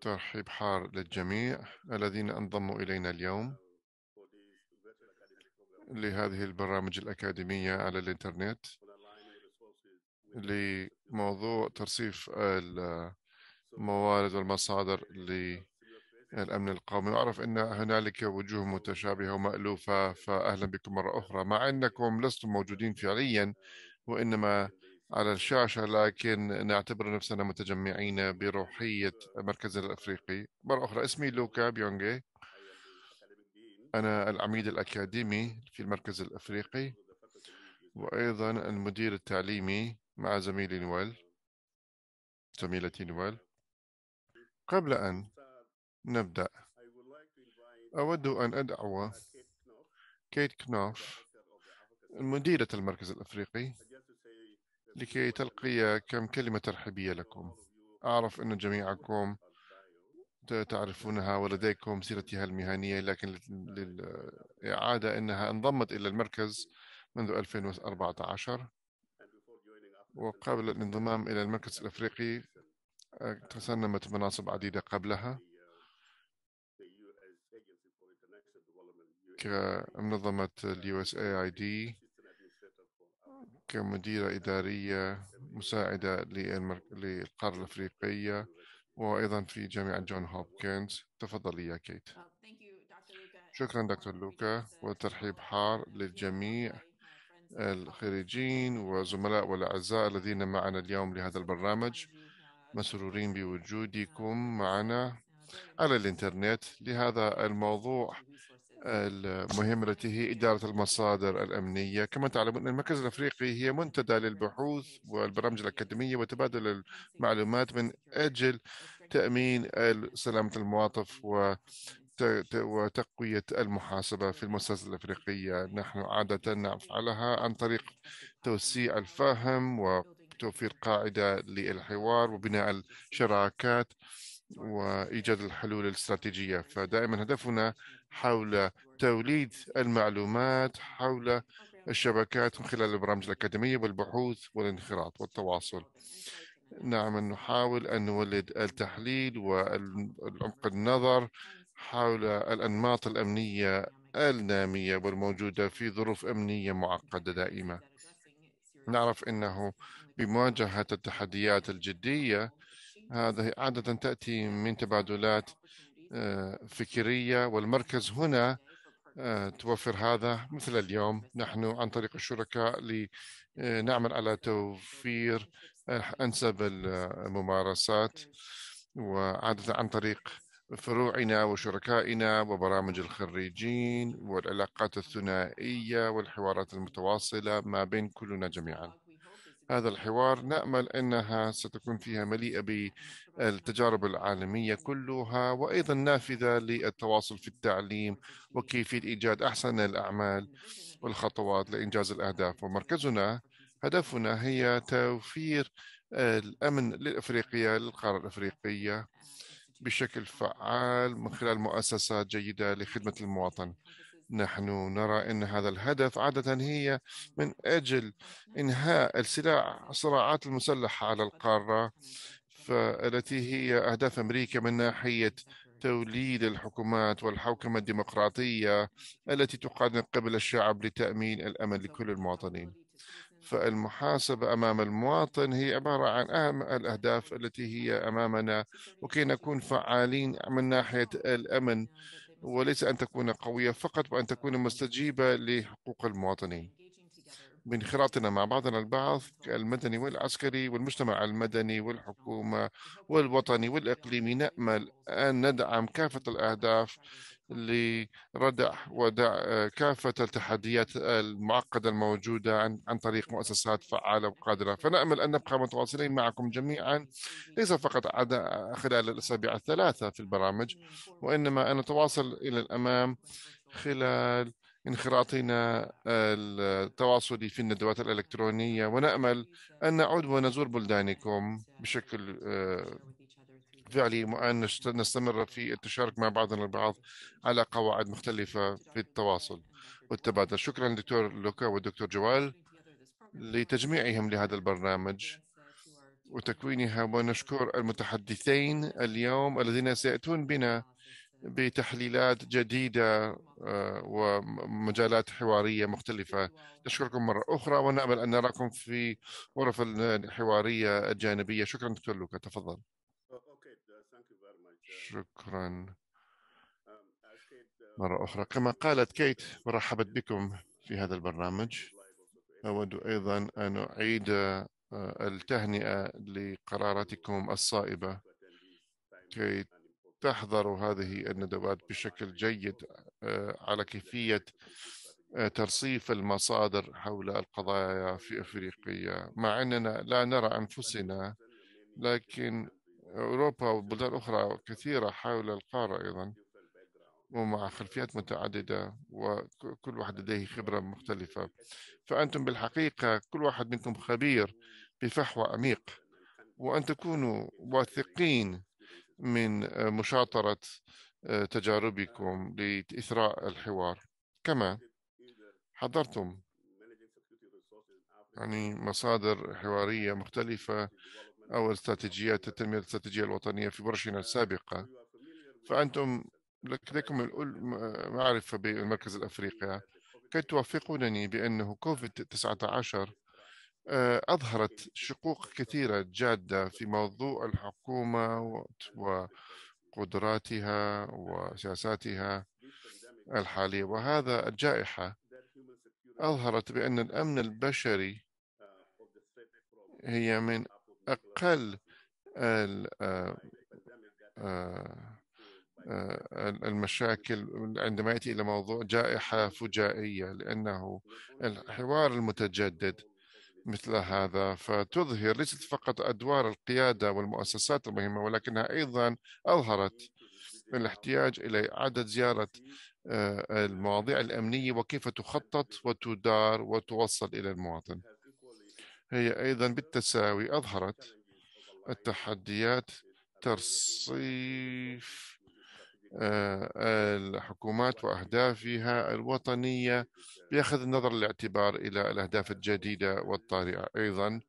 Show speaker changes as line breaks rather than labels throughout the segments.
ترحيب حار للجميع الذين انضموا الينا اليوم لهذه البرامج الاكاديميه على الانترنت لموضوع ترصيف الموارد والمصادر للامن القومي واعرف ان هنالك وجوه متشابهه ومالوفه فاهلا بكم مره اخرى مع انكم لستم موجودين فعليا وانما على الشاشة لكن نعتبر نفسنا متجمعين بروحية مركزنا الأفريقي مرة أخرى اسمي لوكا بيونغي أنا العميد الأكاديمي في المركز الأفريقي وأيضا المدير التعليمي مع زميلي نوال زميلتي نوال قبل أن نبدأ أود أن أدعو كيت كنوف مديرة المركز الأفريقي لكي تلقي كم كلمة ترحيبية لكم أعرف أن جميعكم تعرفونها ولديكم سيرتها المهنية لكن للإعادة أنها انضمت إلى المركز منذ 2014 وقبل الانضمام إلى المركز الأفريقي آه، تسنمت مناصب عديدة قبلها كمنظمة USAID كمديرة إدارية مساعدة للقارة الأفريقية وأيضا في جامعة جون هوبكنز تفضلي يا كيت oh, شكرا دكتور لوكا وترحيب حار للجميع uh, الخريجين وزملاء والأعزاء الذين معنا اليوم لهذا البرنامج uh, مسرورين بوجودكم معنا على الإنترنت لهذا الموضوع مهمته إدارة المصادر الأمنية كما تعلمون المركز الأفريقي هي منتدى للبحوث والبرامج الأكاديمية وتبادل المعلومات من أجل تأمين سلامة المواطف و وتقوية المحاسبة في المؤسسة الأفريقية نحن عادة نفعلها عن طريق توسيع الفهم وتوفير قاعدة للحوار وبناء الشراكات وإيجاد الحلول الاستراتيجية فدائما هدفنا حول توليد المعلومات حول الشبكات من خلال البرامج الأكاديمية والبحوث والانخراط والتواصل نعم نحاول أن نولد التحليل والعمق النظر حول الأنماط الأمنية النامية والموجودة في ظروف أمنية معقدة دائمة نعرف أنه بمواجهة التحديات الجدية هذه عادة تأتي من تبادلات آه، فكرية والمركز هنا آه، توفر هذا مثل اليوم نحن عن طريق الشركاء لنعمل آه، على توفير أنسب الممارسات وعادة عن طريق فروعنا وشركائنا وبرامج الخريجين والعلاقات الثنائية والحوارات المتواصلة ما بين كلنا جميعاً هذا الحوار نامل انها ستكون فيها مليئه بالتجارب العالميه كلها وايضا نافذه للتواصل في التعليم وكيفيه ايجاد احسن الاعمال والخطوات لانجاز الاهداف ومركزنا هدفنا هي توفير الامن للافريقيه للقاره الافريقيه بشكل فعال من خلال مؤسسات جيده لخدمه المواطن نحن نرى أن هذا الهدف عادة هي من أجل إنهاء السلاح الصراعات المسلحة على القارة التي هي أهداف أمريكا من ناحية توليد الحكومات والحوكمة الديمقراطية التي تقاد من قبل الشعب لتأمين الأمن لكل المواطنين فالمحاسبة أمام المواطن هي عبارة عن أهم الأهداف التي هي أمامنا وكي نكون فعالين من ناحية الأمن وليس أن تكون قوية فقط وأن تكون مستجيبة لحقوق المواطنين من خلاطنا مع بعضنا البعض المدني والعسكري والمجتمع المدني والحكومة والوطني والإقليمي نأمل أن ندعم كافة الأهداف لردع ودع آه، كافة التحديات المعقدة الموجودة عن, عن طريق مؤسسات فعالة وقادرة فنأمل أن نبقى متواصلين معكم جميعا ليس فقط خلال الأسابيع الثلاثة في البرامج وإنما أن نتواصل إلى الأمام خلال انخراطنا آه، التواصلي في الندوات الإلكترونية ونأمل أن نعود ونزور بلدانكم بشكل آه، فعلي وان نستمر في التشارك مع بعضنا البعض على قواعد مختلفة في التواصل والتبادل شكرا دكتور لوكا والدكتور جوال لتجميعهم لهذا البرنامج وتكوينها ونشكر المتحدثين اليوم الذين سيأتون بنا بتحليلات جديدة آه، ومجالات حوارية مختلفة نشكركم مرة أخرى ونأمل أن نراكم في غرف الحوارية الجانبية شكرا دكتور لوكا تفضل شكرا um, uh, مرة أخرى كما قالت كيت uh, مرحبت بكم في هذا البرنامج أود أيضا أن أعيد آه، التهنئة لقراراتكم الصائبة كي تحضروا هذه الندوات بشكل جيد آه، على كيفية آه، ترصيف المصادر حول القضايا في أفريقيا مع أننا لا نرى أنفسنا لكن أوروبا وبلدان أخرى كثيرة حول القارة أيضا ومع خلفيات متعددة وكل واحد لديه خبرة مختلفة فأنتم بالحقيقة كل واحد منكم خبير بفحوى عميق وأن تكونوا واثقين من مشاطرة آه، تجاربكم لإثراء الحوار كما حضرتم يعني مصادر حوارية مختلفة أو استراتيجيات التنمية الاستراتيجية الوطنية في برشلونة السابقة فأنتم لديكم معرفة بالمركز الأفريقي كي توافقونني بأنه كوفيد-19 آه، أظهرت شقوق كثيرة جادة في موضوع الحكومة وقدراتها وسياساتها الحالية وهذا الجائحة أظهرت بأن الأمن البشري هي من أقل آه، آه، آه، المشاكل عندما يأتي إلى موضوع جائحة فجائية لأنه الحوار المتجدد مثل هذا فتظهر ليست فقط أدوار القيادة والمؤسسات المهمة ولكنها أيضا أظهرت الاحتياج إلى إعادة زيارة المواضيع الأمنية وكيف تخطط وتدار وتوصل إلى المواطن هي أيضا بالتساوي أظهرت التحديات ترصيف آه، الحكومات وأهدافها الوطنية بأخذ النظر الاعتبار إلى الأهداف الجديدة والطارئة أيضا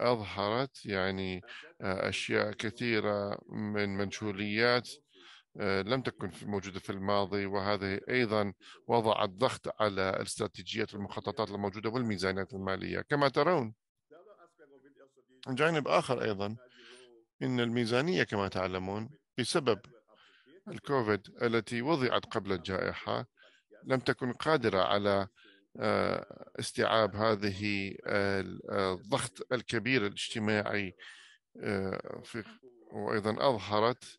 أظهرت يعني آه، أشياء كثيرة من منشوليات آه، لم تكن موجودة في الماضي وهذه أيضا وضعت ضغط على الاستراتيجيات والمخططات الموجودة والميزانيات المالية كما ترون من جانب آخر أيضا إن الميزانية كما تعلمون بسبب الكوفيد التي وضعت قبل الجائحة لم تكن قادرة على آه، استيعاب هذه آه، الضغط الكبير الاجتماعي وأيضا أظهرت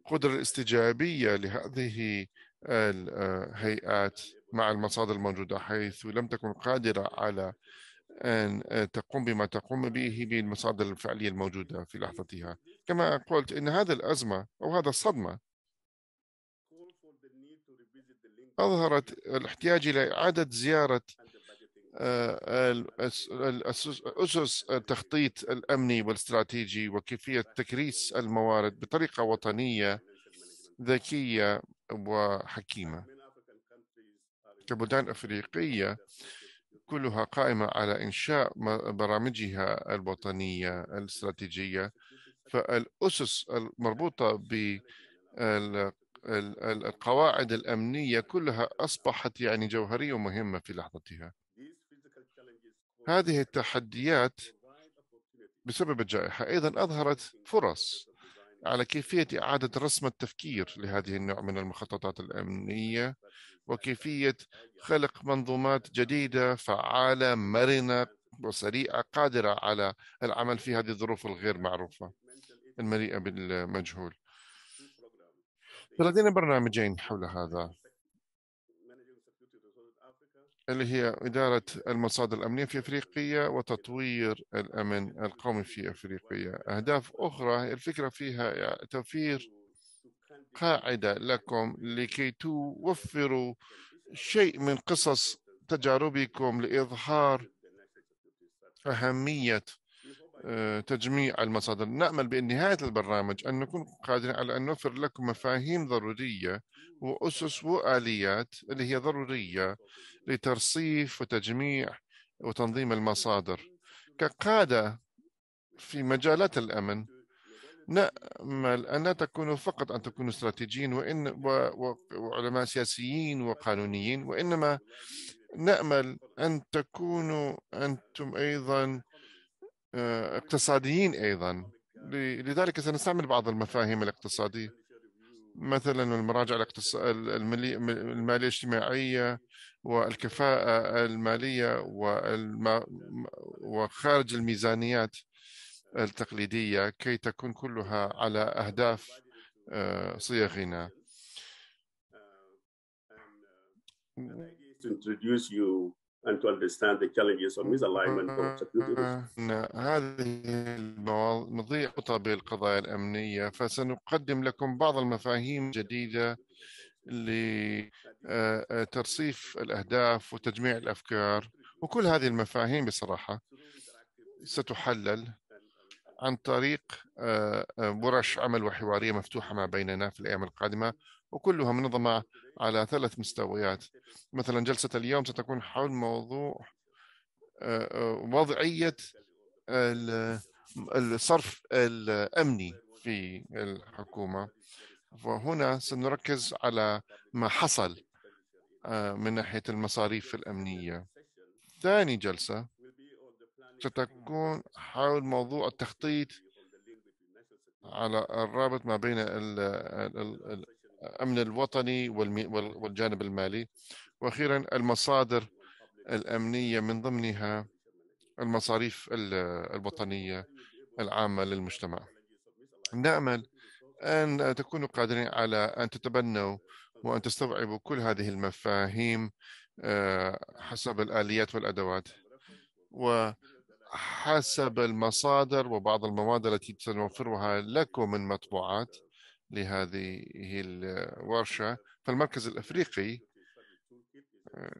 القدرة الاستجابية لهذه الهيئات آه، مع المصادر الموجودة حيث لم تكن قادرة على أن تقوم بما تقوم به بالمصادر الفعلية الموجودة في لحظتها كما قلت إن هذا الأزمة أو هذا الصدمة أظهرت الاحتياج إلى إعادة زيارة آه، أسس التخطيط الأمني والاستراتيجي وكيفية تكريس الموارد بطريقة وطنية ذكية وحكيمة كبلدان أفريقية كلها قائمة على إنشاء برامجها الوطنية الاستراتيجية فالأسس المربوطة بالقواعد الأمنية كلها أصبحت يعني جوهرية ومهمة في لحظتها هذه التحديات بسبب الجائحة أيضا أظهرت فرص على كيفية إعادة رسم التفكير لهذه النوع من المخططات الأمنية وكيفية خلق منظومات جديدة فعالة مرنة وسريعة قادرة على العمل في هذه الظروف الغير معروفة المليئة بالمجهول فلدينا برنامجين حول هذا اللي هي إدارة المصادر الأمنية في أفريقيا وتطوير الأمن القومي في أفريقيا أهداف أخرى الفكرة فيها توفير قاعدة لكم لكي توفروا شيء من قصص تجاربكم لإظهار أهمية آه، تجميع المصادر نأمل بأن نهاية البرنامج أن نكون قادرين على أن نوفر لكم مفاهيم ضرورية وأسس وآليات اللي هي ضرورية لترصيف وتجميع وتنظيم المصادر كقادة في مجالات الأمن نأمل أن لا تكونوا فقط أن تكونوا استراتيجيين وإن و... و... وعلماء سياسيين وقانونيين وإنما نأمل أن تكونوا أنتم أيضا آه، اقتصاديين ايضا لذلك سنستعمل بعض المفاهيم الاقتصاديه مثلا المراجعه الاقتص... الماليه الاجتماعيه والكفاءه الماليه والم... وخارج الميزانيات التقليديه كي تكون كلها على اهداف آه، صيغنا
and to understand the challenges of misalignment of mm-hmm, executives.
Mm-hmm. هذه المواضيع مرتبطة بالقضايا الأمنية فسنقدم لكم بعض المفاهيم الجديدة لترصيف آه، آه، الأهداف وتجميع الأفكار وكل هذه المفاهيم بصراحة ستحلل عن طريق آه، ورش عمل وحوارية مفتوحة ما بيننا في الأيام القادمة وكلها منظمة على ثلاث مستويات مثلا جلسة اليوم ستكون حول موضوع آه، آه، وضعية الصرف الأمني في الحكومة وهنا سنركز على ما حصل آه، من ناحية المصاريف الأمنية ثاني جلسة ستكون حول موضوع التخطيط على الرابط ما بين الامن الوطني والجانب المالي واخيرا المصادر الامنيه من ضمنها المصاريف الوطنيه العامه للمجتمع نامل ان تكونوا قادرين على ان تتبنوا وان تستوعبوا كل هذه المفاهيم آه، حسب الاليات والادوات وحسب المصادر وبعض المواد التي سنوفرها لكم من مطبوعات لهذه الورشة فالمركز الأفريقي آه،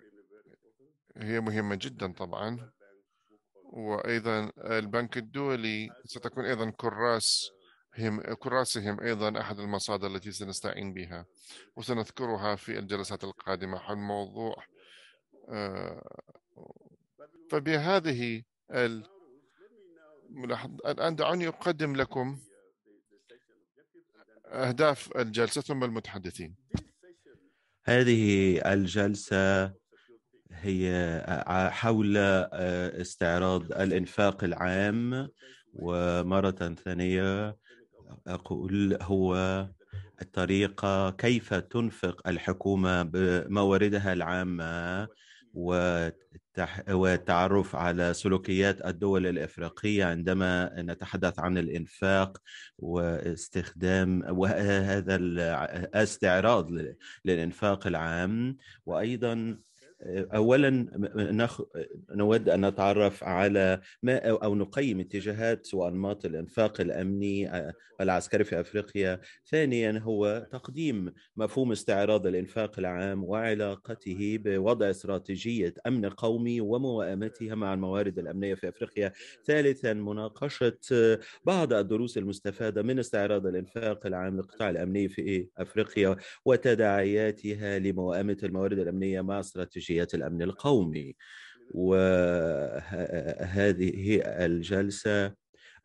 هي مهمة جدا طبعا وأيضا البنك الدولي ستكون أيضا كراس هم كراسهم أيضا أحد المصادر التي سنستعين بها وسنذكرها في الجلسات القادمة حول موضوع آه، فبهذه الملاحظة الآن دعوني أقدم لكم أهداف الجلسة ثم المتحدثين
هذه الجلسة هي حول آه، استعراض الإنفاق العام ومرة ثانية أقول هو الطريقة كيف تنفق الحكومة بمواردها العامة والتعرف على سلوكيات الدول الافريقيه عندما نتحدث عن الانفاق واستخدام وهذا الاستعراض للانفاق العام وايضا اولا نخ... نود ان نتعرف على ما او نقيم اتجاهات وانماط الانفاق الامني العسكري في افريقيا، ثانيا هو تقديم مفهوم استعراض الانفاق العام وعلاقته بوضع استراتيجيه امن قومي وموائمتها مع الموارد الامنيه في افريقيا، ثالثا مناقشه بعض الدروس المستفاده من استعراض الانفاق العام للقطاع الامني في افريقيا وتداعياتها لموائمه الموارد الامنيه مع استراتيجيه ميليشيات الامن القومي وهذه الجلسه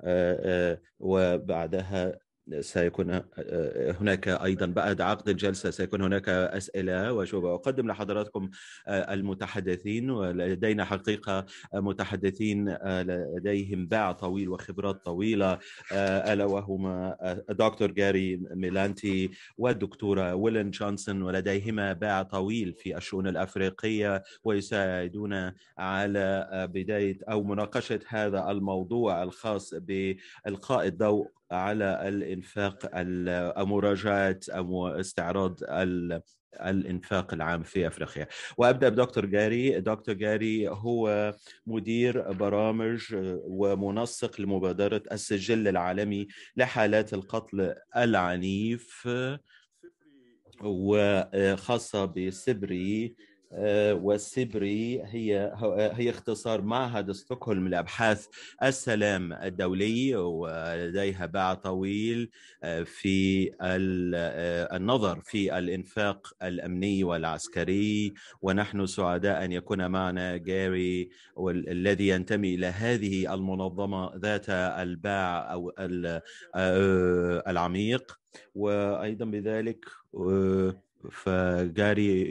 آه، آه، وبعدها سيكون آه، آه، هناك ايضا بعد عقد الجلسه سيكون هناك اسئله وسوف اقدم لحضراتكم آه، المتحدثين ولدينا حقيقه متحدثين لديهم باع طويل وخبرات طويله الا وهما الدكتور جاري ميلانتي والدكتوره ويلن جونسون ولديهما باع طويل في الشؤون الافريقيه ويساعدون على بدايه او مناقشه هذا الموضوع الخاص بالقاء الضوء على الانفاق مراجعه أو استعراض الانفاق العام في افريقيا وابدا بدكتور جاري دكتور جاري هو مدير برامج ومنسق لمبادره السجل العالمي لحالات القتل العنيف وخاصه بسبري والسبري هي هي اختصار معهد ستوكهولم لابحاث السلام الدولي ولديها باع طويل آه، في آه، النظر في الانفاق الامني والعسكري ونحن سعداء ان يكون معنا جاري الذي ينتمي الى هذه المنظمه ذات الباع او آه، العميق وايضا بذلك فجاري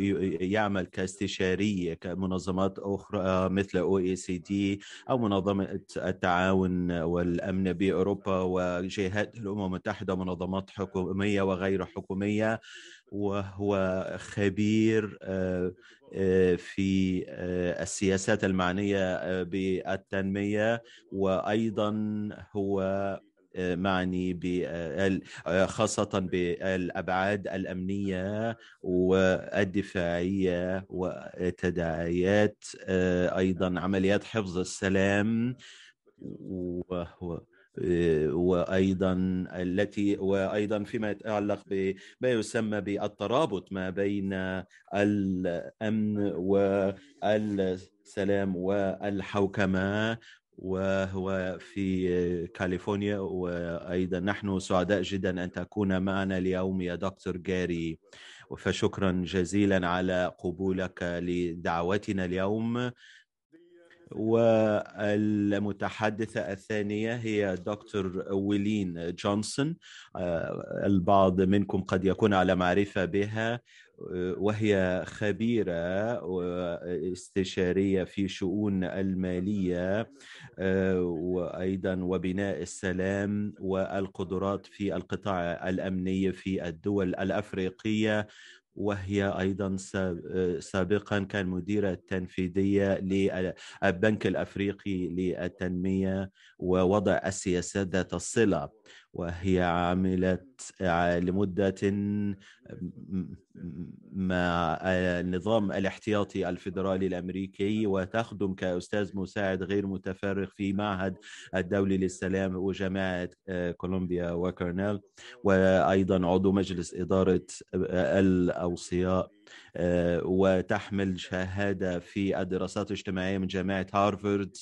يعمل كاستشارية كمنظمات أخرى مثل او اي سي دي أو منظمة التعاون والأمن بأوروبا وجهات الأمم المتحدة منظمات حكومية وغير حكومية وهو خبير آه، آه، في آه، السياسات المعنية بالتنمية وأيضا هو معني خاصة بالأبعاد الأمنية والدفاعية وتداعيات آه، أيضا عمليات حفظ السلام آه، وايضا التي وايضا فيما يتعلق بما يسمى بالترابط ما بين الامن والسلام والحوكمه وهو في كاليفورنيا وايضا نحن سعداء جدا ان تكون معنا اليوم يا دكتور جاري فشكرا جزيلا على قبولك لدعوتنا اليوم والمتحدثة الثانية هي دكتور ويلين جونسون البعض منكم قد يكون على معرفة بها وهي خبيرة استشارية في شؤون المالية آه، وأيضا وبناء السلام والقدرات في القطاع الأمني في الدول الأفريقية وهي ايضا سابقا كان مديره تنفيذية للبنك الافريقي للتنميه ووضع السياسات ذات الصله وهي عملت لمدة مع النظام الاحتياطي الفيدرالي الأمريكي وتخدم كأستاذ مساعد غير متفرغ في معهد الدولي للسلام وجامعة كولومبيا وكورنيل وأيضا عضو مجلس إدارة الأوصياء وتحمل شهادة في الدراسات الاجتماعية من جامعة هارفارد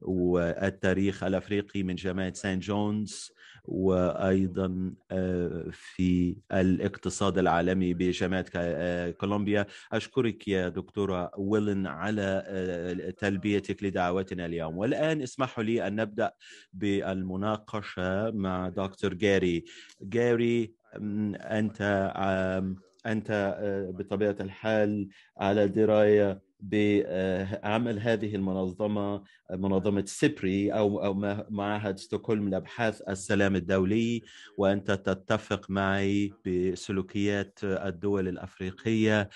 والتاريخ الأفريقي من جامعة سان جونز وايضا آه، في الاقتصاد العالمي بجامعه آه، كولومبيا اشكرك يا دكتوره ويلن على آه، تلبيتك لدعوتنا اليوم والان اسمحوا لي ان نبدا بالمناقشه مع دكتور جاري جاري انت انت بطبيعه الحال على درايه بعمل آه، هذه المنظمه منظمه سيبري او او معهد ستوكهولم لابحاث السلام الدولي وانت تتفق معي بسلوكيات الدول الافريقيه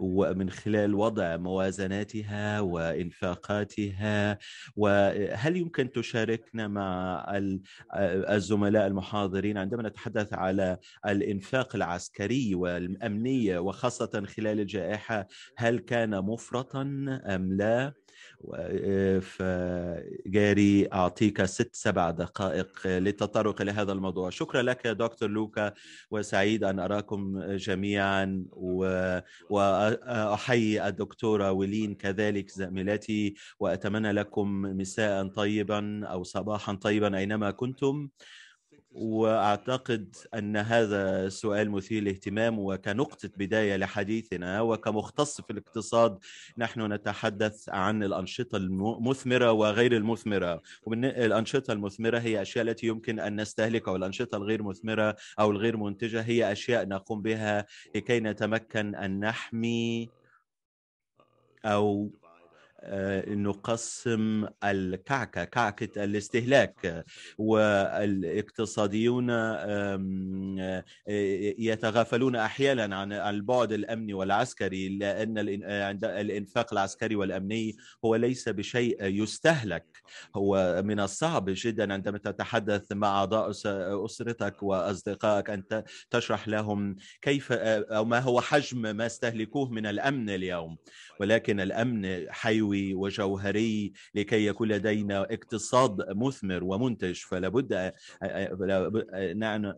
ومن خلال وضع موازناتها وانفاقاتها وهل يمكن تشاركنا مع الزملاء المحاضرين عندما نتحدث على الانفاق العسكري والامنيه وخاصه خلال الجائحه هل كان مفرطا ام لا فجاري أعطيك ست سبع دقائق للتطرق لهذا الموضوع شكرا لك يا دكتور لوكا وسعيد أن أراكم جميعا وأحيي الدكتورة ولين كذلك زميلتي وأتمنى لكم مساء طيبا أو صباحا طيبا أينما كنتم واعتقد ان هذا سؤال مثير للاهتمام وكنقطه بدايه لحديثنا وكمختص في الاقتصاد نحن نتحدث عن الانشطه المثمره وغير المثمره ومن الانشطه المثمره هي اشياء التي يمكن ان نستهلكها والانشطه الغير مثمره او الغير منتجه هي اشياء نقوم بها لكي نتمكن ان نحمي او آه، نقسم الكعكة كعكة الاستهلاك والاقتصاديون آه، يتغافلون أحيانا عن البعد الأمني والعسكري لأن الإنفاق العسكري والأمني هو ليس بشيء يستهلك هو من الصعب جدا عندما تتحدث مع أعضاء أسرتك وأصدقائك أن تشرح لهم كيف آه، أو ما هو حجم ما استهلكوه من الأمن اليوم ولكن الأمن حيوي متنوي وجوهري لكي يكون لدينا اقتصاد مثمر ومنتج فلابد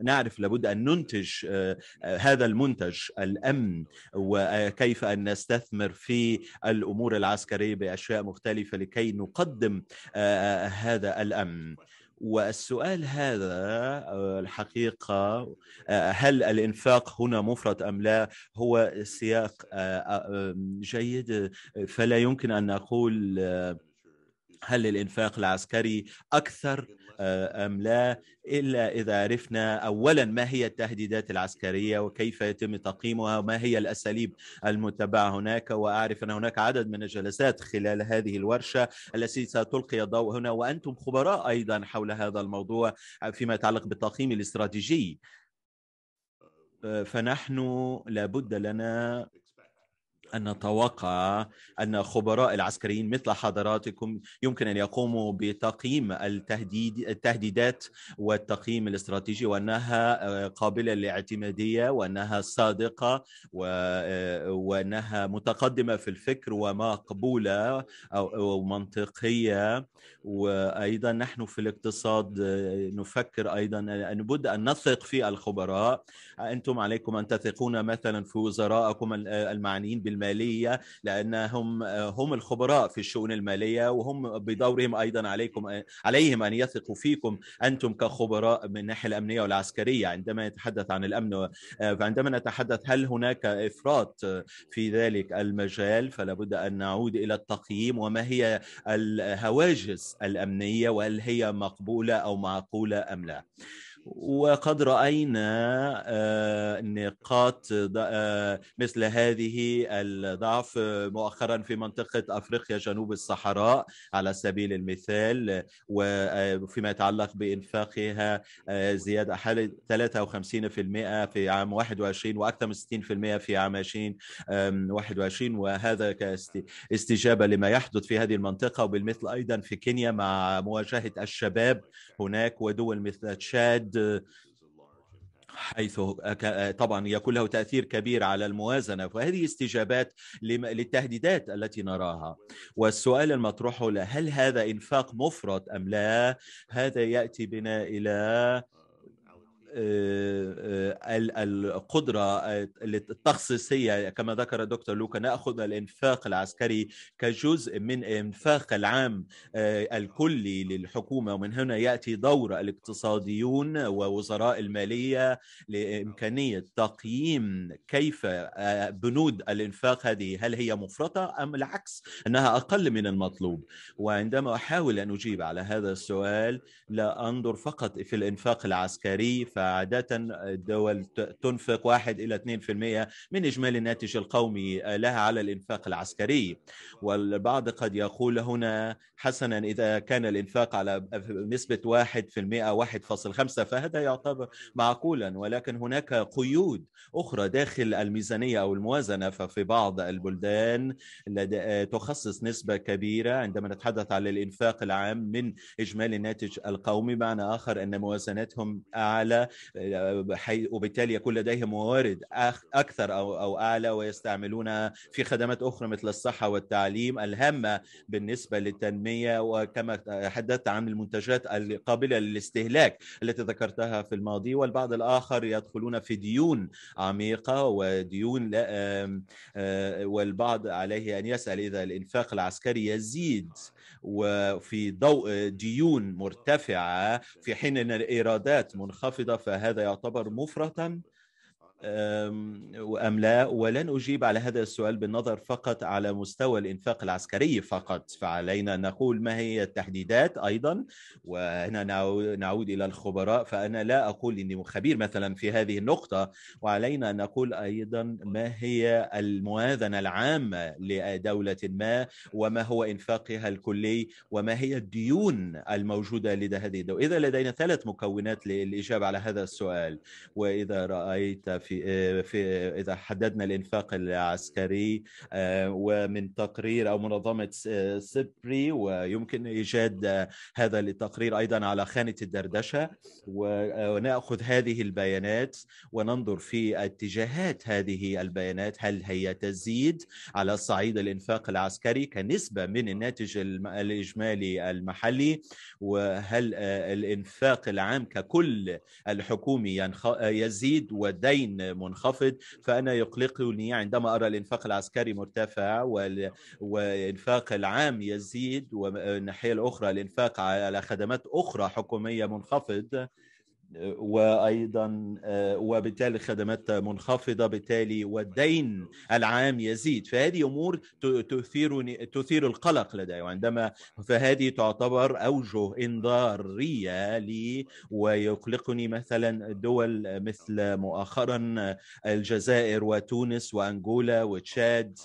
نعرف لابد ان ننتج آه، آه، هذا المنتج الامن وكيف ان نستثمر في الامور العسكريه باشياء مختلفه لكي نقدم آه، هذا الامن والسؤال هذا آه، الحقيقة آه، هل الإنفاق هنا مفرط أم لا هو سياق آه، جيد فلا يمكن أن نقول هل الإنفاق العسكري أكثر آه، أم لا إلا إذا عرفنا أولا ما هي التهديدات العسكرية وكيف يتم تقييمها وما هي الأساليب المتبعة هناك وأعرف أن هناك عدد من الجلسات خلال هذه الورشة التي ستلقي الضوء هنا وأنتم خبراء أيضا حول هذا الموضوع فيما يتعلق بالتقييم الاستراتيجي آه، فنحن لابد لنا أن نتوقع أن خبراء العسكريين مثل حضراتكم يمكن أن يقوموا بتقييم التهديد التهديدات والتقييم الاستراتيجي وأنها آه، قابلة للاعتمادية وأنها صادقة آه، وأنها متقدمة في الفكر ومقبولة أو منطقية وأيضا نحن في الاقتصاد آه، نفكر أيضا أن بد أن نثق في الخبراء أنتم عليكم أن تثقون مثلا في وزراءكم المعنيين بال الماليه لانهم آه، هم الخبراء في الشؤون الماليه وهم بدورهم ايضا عليكم آه، عليهم ان يثقوا فيكم انتم كخبراء من الناحيه الامنيه والعسكريه عندما يتحدث عن الامن فعندما آه، نتحدث هل هناك افراط في ذلك المجال فلا بد ان نعود الى التقييم وما هي الهواجس الامنيه وهل هي مقبوله او معقوله ام لا وقد راينا آه، نقاط آه، مثل هذه الضعف آه، مؤخرا في منطقه افريقيا جنوب الصحراء على سبيل المثال وفيما يتعلق بانفاقها زياده حوالي 53% في عام 21 واكثر من 60% في عام 2021 وهذا كاستجابه لما يحدث في هذه المنطقه وبالمثل ايضا في كينيا مع مواجهه الشباب هناك ودول مثل تشاد حيث طبعا يكون له تاثير كبير على الموازنه فهذه استجابات للتهديدات التي نراها والسؤال المطروح هل هذا انفاق مفرط ام لا هذا ياتي بنا الى آه، آه، القدره آه، التخصيص هي كما ذكر الدكتور لوكا ناخذ الانفاق العسكري كجزء من الانفاق العام الكلي للحكومه ومن هنا ياتي دور الاقتصاديون ووزراء الماليه لامكانيه تقييم كيف بنود الانفاق هذه هل هي مفرطه ام العكس انها اقل من المطلوب وعندما احاول ان اجيب على هذا السؤال لا انظر فقط في الانفاق العسكري ف عادة الدول تنفق 1 إلى 2% من إجمالي الناتج القومي لها على الإنفاق العسكري والبعض قد يقول هنا حسنا إذا كان الإنفاق على نسبة 1% 1.5 فهذا يعتبر معقولا ولكن هناك قيود أخرى داخل الميزانية أو الموازنة ففي بعض البلدان تخصص نسبة كبيرة عندما نتحدث على الإنفاق العام من إجمالي الناتج القومي معنى آخر أن موازنتهم أعلى وبالتالي يكون لديهم موارد اكثر او او اعلى ويستعملونها في خدمات اخرى مثل الصحه والتعليم الهامه بالنسبه للتنميه وكما تحدثت عن المنتجات القابله للاستهلاك التي ذكرتها في الماضي والبعض الاخر يدخلون في ديون عميقه وديون لا آه، والبعض عليه ان يسال اذا الانفاق العسكري يزيد وفي ضوء ديون مرتفعه في حين ان الايرادات منخفضه فهذا يعتبر مفرطا أم لا ولن أجيب على هذا السؤال بالنظر فقط على مستوى الإنفاق العسكري فقط فعلينا أن نقول ما هي التحديدات أيضا وهنا نعود إلى الخبراء فأنا لا أقول إني خبير مثلا في هذه النقطة وعلينا أن نقول أيضا ما هي الموازنة العامة لدولة ما وما هو إنفاقها الكلي وما هي الديون الموجودة لدى هذه الدولة إذا لدينا ثلاث مكونات للإجابة على هذا السؤال وإذا رأيت في في اذا حددنا الانفاق العسكري آه، ومن تقرير او منظمه سبري ويمكن ايجاد هذا التقرير ايضا على خانه الدردشه وناخذ هذه البيانات وننظر في اتجاهات هذه البيانات هل هي تزيد على صعيد الانفاق العسكري كنسبه من الناتج الاجمالي المحلي وهل آه، الانفاق العام ككل الحكومي يزيد ودين منخفض فأنا يقلقني عندما أرى الإنفاق العسكري مرتفع والإنفاق العام يزيد والناحية الأخرى الإنفاق على خدمات أخرى حكومية منخفض وايضا آه، وبالتالي الخدمات منخفضه بالتالي والدين العام يزيد فهذه امور تثير تثير القلق لدي وعندما فهذه تعتبر اوجه انذاريه لي ويقلقني مثلا دول مثل مؤخرا الجزائر وتونس وانغولا وتشاد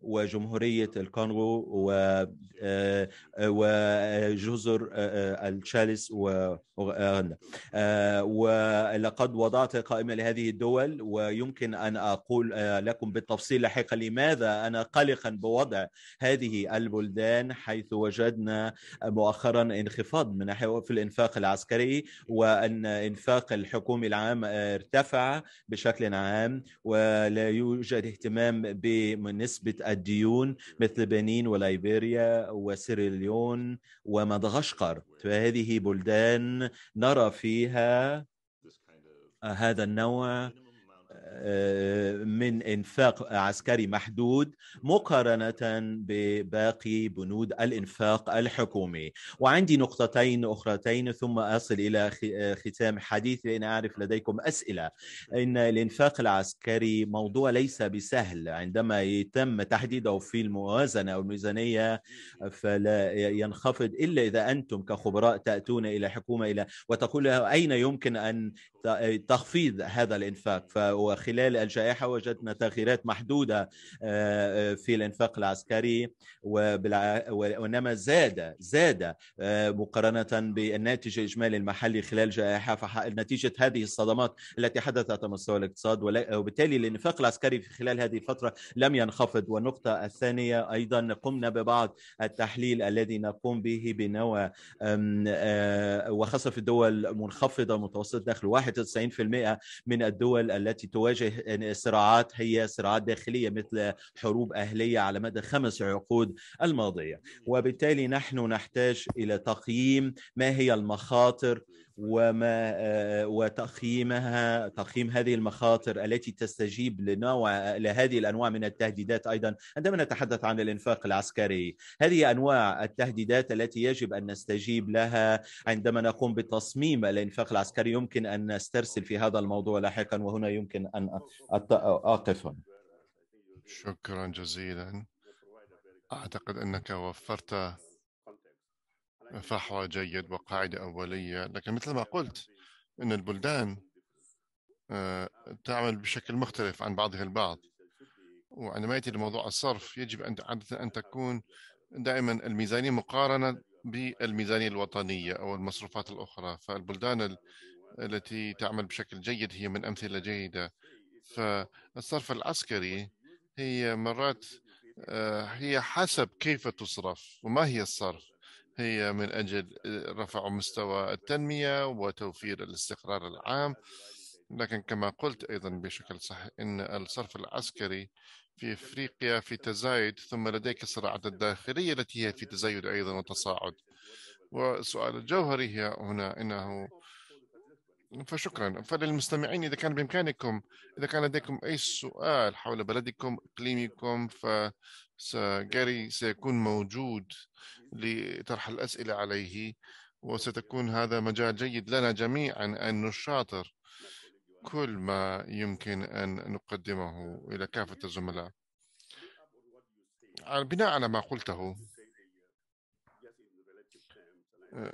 وجمهورية الكونغو آه، آه، وجزر التشالس و آه، غنى آه، ولقد وضعت قائمة لهذه الدول ويمكن أن أقول آه، لكم بالتفصيل لاحقا لماذا أنا قلقا بوضع هذه البلدان حيث وجدنا مؤخرا انخفاض من في الإنفاق العسكري وأن إنفاق الحكومي العام ارتفع بشكل عام ولا يوجد اهتمام بنسبة الديون مثل بنين وليبيريا وسيريليون ومدغشقر فهذه بلدان نرى فيها هذا النوع آه، من انفاق عسكري محدود مقارنه بباقي بنود الانفاق الحكومي وعندي نقطتين اخرتين ثم اصل الى آه، ختام حديثي لان اعرف لديكم اسئله ان الانفاق العسكري موضوع ليس بسهل عندما يتم تحديده في الموازنه او الميزانيه فلا ينخفض الا اذا انتم كخبراء تاتون الى حكومه الى وتقول لها اين يمكن ان تخفيض هذا الانفاق وخلال الجائحه وجدنا تغييرات محدوده آه، آه، في الانفاق العسكري وانما زاد زاد آه، مقارنه بالناتج الاجمالي المحلي خلال الجائحه فنتيجه هذه الصدمات التي حدثت على مستوى الاقتصاد وبالتالي الانفاق العسكري في خلال هذه الفتره لم ينخفض والنقطه الثانيه ايضا قمنا ببعض التحليل الذي نقوم به بنوع وخاصه في الدول منخفضه متوسط دخل واحد 91% من الدول التي تواجه صراعات هي صراعات داخلية مثل حروب أهلية على مدى خمس عقود الماضية وبالتالي نحن نحتاج إلى تقييم ما هي المخاطر وما آه، وتقييمها تقييم هذه المخاطر التي تستجيب لنوع لهذه الانواع من التهديدات ايضا عندما نتحدث عن الانفاق العسكري هذه انواع التهديدات التي يجب ان نستجيب لها عندما نقوم بتصميم الانفاق العسكري يمكن ان نسترسل في هذا الموضوع لاحقا وهنا يمكن ان اقف
شكرا جزيلا اعتقد انك وفرت فحوى جيد وقاعدة أولية لكن مثل ما قلت أن البلدان آه، تعمل بشكل مختلف عن بعضها البعض وعندما يأتي لموضوع الصرف يجب أن عادة أن تكون دائما الميزانية مقارنة بالميزانية الوطنية أو المصروفات الأخرى فالبلدان التي تعمل بشكل جيد هي من أمثلة جيدة فالصرف العسكري هي مرات آه، هي حسب كيف تصرف وما هي الصرف هي من أجل رفع مستوى التنمية وتوفير الاستقرار العام لكن كما قلت أيضا بشكل صحيح أن الصرف العسكري في افريقيا في تزايد ثم لديك الصراعات الداخليه التي هي في تزايد ايضا وتصاعد والسؤال الجوهري هي هنا انه فشكرا فللمستمعين اذا كان بامكانكم اذا كان لديكم اي سؤال حول بلدكم اقليمكم فجاري سيكون موجود لطرح الأسئلة عليه وستكون هذا مجال جيد لنا جميعا أن نشاطر كل ما يمكن أن نقدمه إلى كافة الزملاء بناء على ما قلته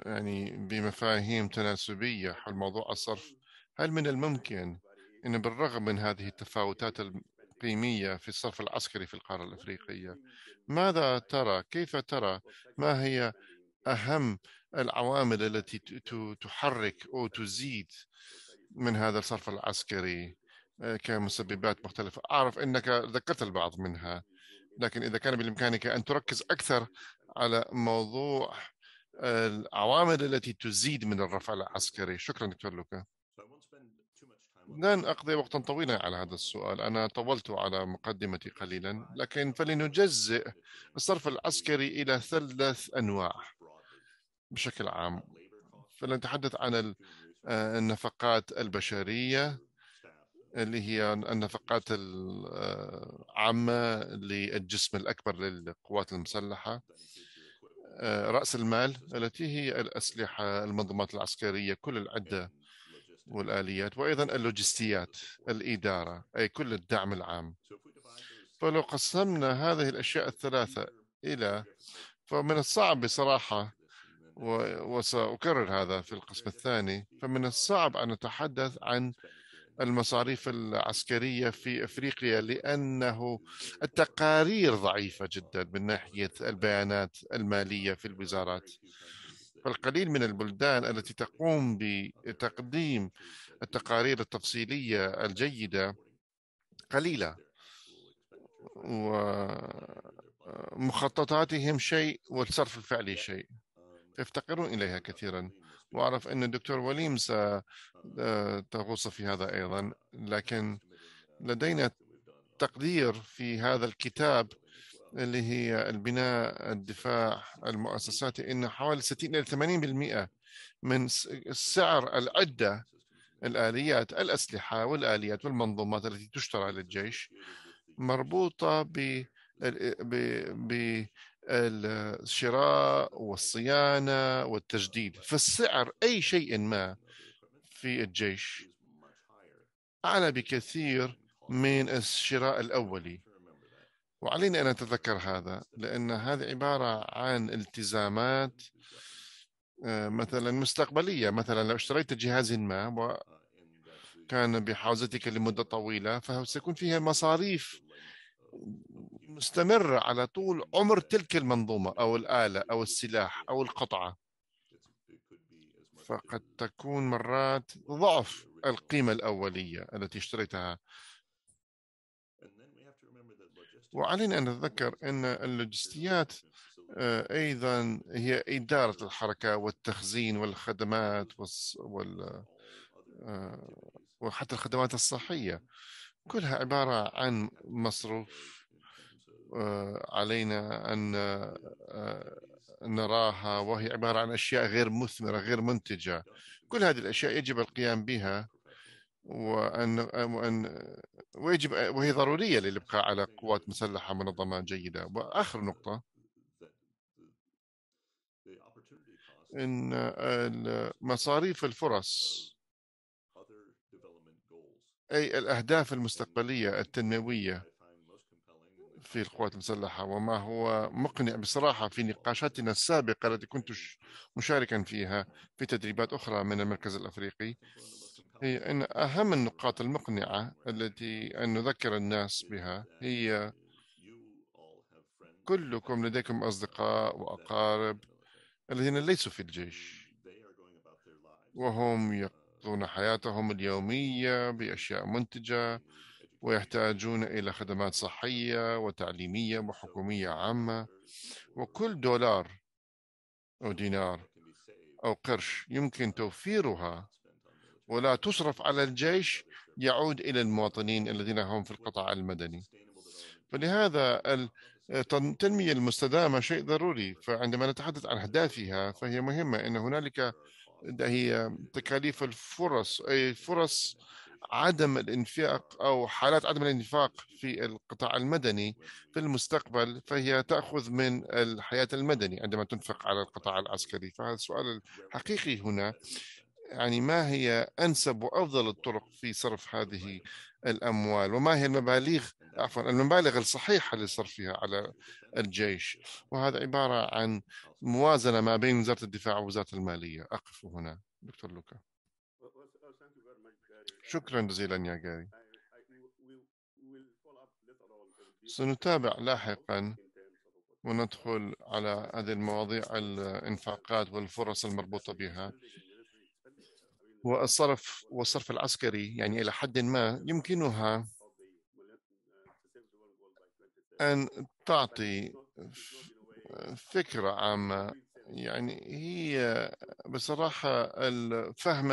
يعني بمفاهيم تناسبية حول موضوع الصرف هل من الممكن أن بالرغم من هذه التفاوتات قيمية في الصرف العسكري في القارة الأفريقية ماذا ترى كيف ترى ما هي أهم العوامل التي تحرك أو تزيد من هذا الصرف العسكري آه، كمسببات مختلفة أعرف أنك ذكرت البعض منها لكن إذا كان بإمكانك أن تركز أكثر على موضوع آه، العوامل التي تزيد من الرفع العسكري شكرا دكتور لوكا لن أقضي وقتا طويلا على هذا السؤال أنا طولت على مقدمتي قليلا نعم. لكن فلنجزئ الصرف العسكري إلى ثلاث أنواع بشكل عام فلنتحدث عن آه، النفقات البشرية اللي هي النفقات العامة آه، للجسم الأكبر للقوات المسلحة آه، رأس المال التي هي الأسلحة المنظومات العسكرية كل العدة والآليات وأيضا اللوجستيات الإدارة أي كل الدعم العام فلو قسمنا هذه الأشياء الثلاثة إلى فمن الصعب بصراحة وسأكرر هذا في القسم الثاني فمن الصعب أن نتحدث عن المصاريف العسكرية في أفريقيا لأنه التقارير ضعيفة جدا من ناحية البيانات المالية في الوزارات فالقليل من البلدان التي تقوم بتقديم التقارير التفصيلية الجيدة قليلة ومخططاتهم شيء والصرف الفعلي شيء يفتقرون إليها كثيرا وأعرف أن الدكتور وليم ستغوص آه، في هذا أيضا لكن لدينا تقدير في هذا الكتاب اللي هي البناء الدفاع المؤسساتي ان حوالي 60 الى 80% من سعر العده الاليات الاسلحه والاليات والمنظومات التي تشترى للجيش مربوطه ب بالشراء والصيانه والتجديد فالسعر اي شيء ما في الجيش اعلى بكثير من الشراء الاولي وعلينا أن نتذكر هذا لأن هذه عبارة عن التزامات آه، مثلا مستقبلية مثلا لو اشتريت جهاز ما وكان بحوزتك لمدة طويلة فسيكون فيها مصاريف مستمرة على طول عمر تلك المنظومة أو الآلة أو السلاح أو القطعة فقد تكون مرات ضعف القيمة الأولية التي اشتريتها وعلينا أن نتذكر أن اللوجستيات آه، أيضا هي إدارة الحركة والتخزين والخدمات وال آه، وحتى الخدمات الصحية كلها عبارة عن مصروف آه، علينا أن نراها وهي عبارة عن أشياء غير مثمرة غير منتجة كل هذه الأشياء يجب القيام بها وان وان ويجب وهي ضروريه للابقاء على قوات مسلحه منظمه جيده واخر نقطه ان مصاريف الفرص اي الاهداف المستقبليه التنمويه في القوات المسلحه وما هو مقنع بصراحه في نقاشاتنا السابقه التي كنت مشاركا فيها في تدريبات اخرى من المركز الافريقي هي أن أهم النقاط المقنعة التي أن نذكر الناس بها هي كلكم لديكم أصدقاء وأقارب الذين ليسوا في الجيش وهم يقضون حياتهم اليومية بأشياء منتجة ويحتاجون إلى خدمات صحية وتعليمية وحكومية عامة وكل دولار أو دينار أو قرش يمكن توفيرها ولا تصرف على الجيش يعود إلى المواطنين الذين هم في القطاع المدني فلهذا التنمية المستدامة شيء ضروري فعندما نتحدث عن أهدافها فهي مهمة أن هنالك هي تكاليف الفرص أي فرص عدم الانفاق او حالات عدم الانفاق في القطاع المدني في المستقبل فهي تاخذ من الحياه المدني عندما تنفق على القطاع العسكري فهذا السؤال الحقيقي هنا يعني ما هي أنسب وأفضل الطرق في صرف هذه الأموال وما هي المبالغ عفوا المبالغ الصحيحة لصرفها على الجيش وهذا عبارة عن موازنة ما بين وزارة الدفاع ووزارة المالية أقف هنا دكتور لوكا شكرا جزيلا يا جاري سنتابع لاحقا وندخل على هذه المواضيع الانفاقات والفرص المربوطة بها والصرف والصرف العسكري يعني إلى حد ما يمكنها أن تعطي فكرة عامة يعني هي بصراحة الفهم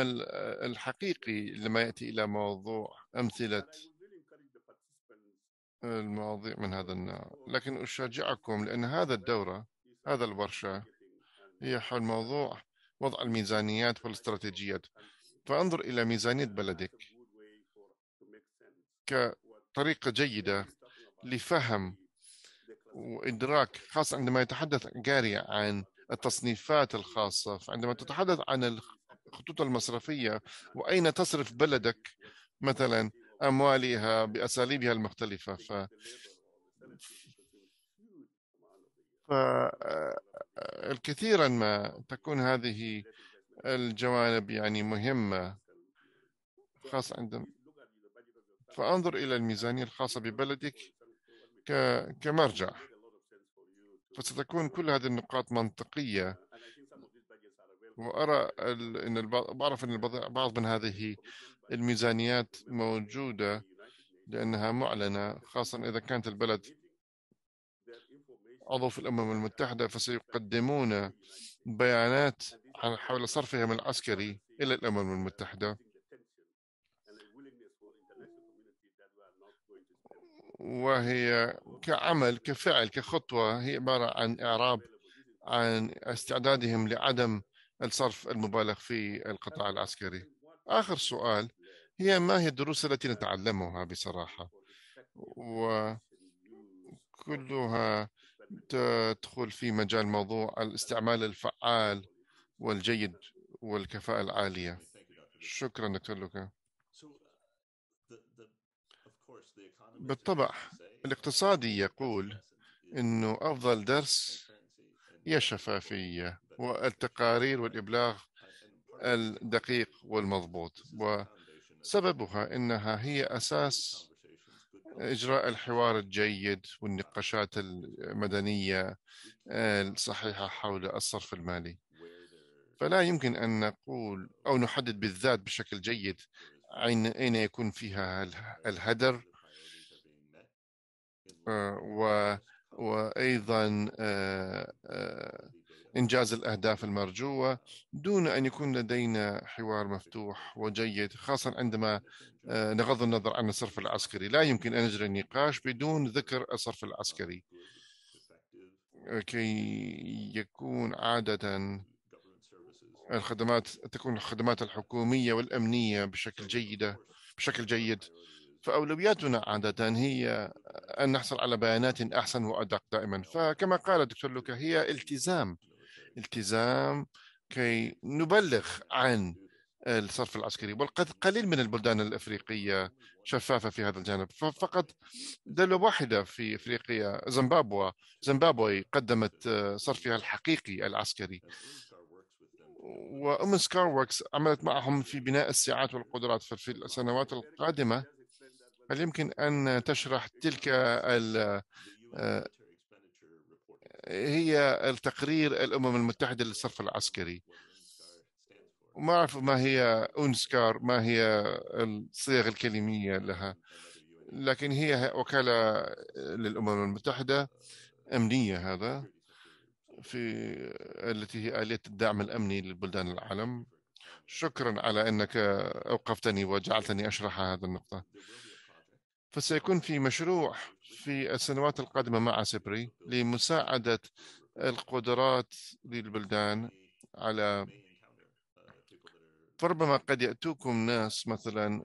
الحقيقي لما يأتي إلى موضوع أمثلة المواضيع من هذا النوع لكن أشجعكم لأن هذا الدورة هذا الورشة هي حول موضوع وضع الميزانيات والاستراتيجيات فانظر إلى ميزانية بلدك كطريقة جيدة لفهم وإدراك خاصة عندما يتحدث جاري عن التصنيفات الخاصة عندما تتحدث عن الخطوط المصرفية وأين تصرف بلدك مثلا أموالها بأساليبها المختلفة ف... فالكثيرا آه، آه، آه، ما تكون هذه الجوانب يعني مهمة خاصة عندما فانظر إلى الميزانية الخاصة ببلدك كمرجع فستكون كل هذه النقاط منطقية وأرى أن البعض بعرف أن بعض من هذه الميزانيات موجودة لأنها معلنة خاصة إذا كانت البلد عضو في الأمم المتحدة فسيقدمون بيانات حول صرفهم العسكري إلى الأمم المتحدة وهي كعمل كفعل كخطوة هي عبارة عن إعراب عن استعدادهم لعدم الصرف المبالغ في القطاع العسكري آخر سؤال هي ما هي الدروس التي نتعلمها بصراحة وكلها تدخل في مجال موضوع الاستعمال الفعال والجيد والكفاءة العالية شكرا دكتور لوكا بالطبع الاقتصادي يقول انه افضل درس هي الشفافية والتقارير والابلاغ الدقيق والمضبوط وسببها انها هي اساس اجراء الحوار الجيد والنقاشات المدنية الصحيحة حول الصرف المالي فلا يمكن أن نقول أو نحدد بالذات بشكل جيد أين يكون فيها الهدر آه، و وأيضا آه، آه، إنجاز الأهداف المرجوة دون أن يكون لدينا حوار مفتوح وجيد خاصة عندما نغض النظر عن الصرف العسكري لا يمكن أن نجري النقاش بدون ذكر الصرف العسكري كي يكون عادة الخدمات تكون الخدمات الحكومية والأمنية بشكل جيدة بشكل جيد فأولوياتنا عادة هي أن نحصل على بيانات أحسن وأدق دائما فكما قال الدكتور لوكا هي التزام التزام كي نبلغ عن الصرف العسكري قليل من البلدان الافريقيه شفافه في هذا الجانب فقط دوله واحده في افريقيا زيمبابوة زيمبابوي قدمت صرفها الحقيقي العسكري وام سكار وكس عملت معهم في بناء الساعات والقدرات ففي السنوات القادمه هل يمكن ان تشرح تلك ال آه، هي التقرير الامم المتحده للصرف العسكري وما اعرف ما هي اونسكار ما هي الصيغ الكلميه لها لكن هي وكاله للامم المتحده امنيه هذا في التي هي آلية الدعم الأمني للبلدان العالم شكرا على أنك أوقفتني وجعلتني أشرح هذه النقطة فسيكون في مشروع في السنوات القادمة مع سبري لمساعدة القدرات للبلدان على فربما قد يأتوكم ناس مثلا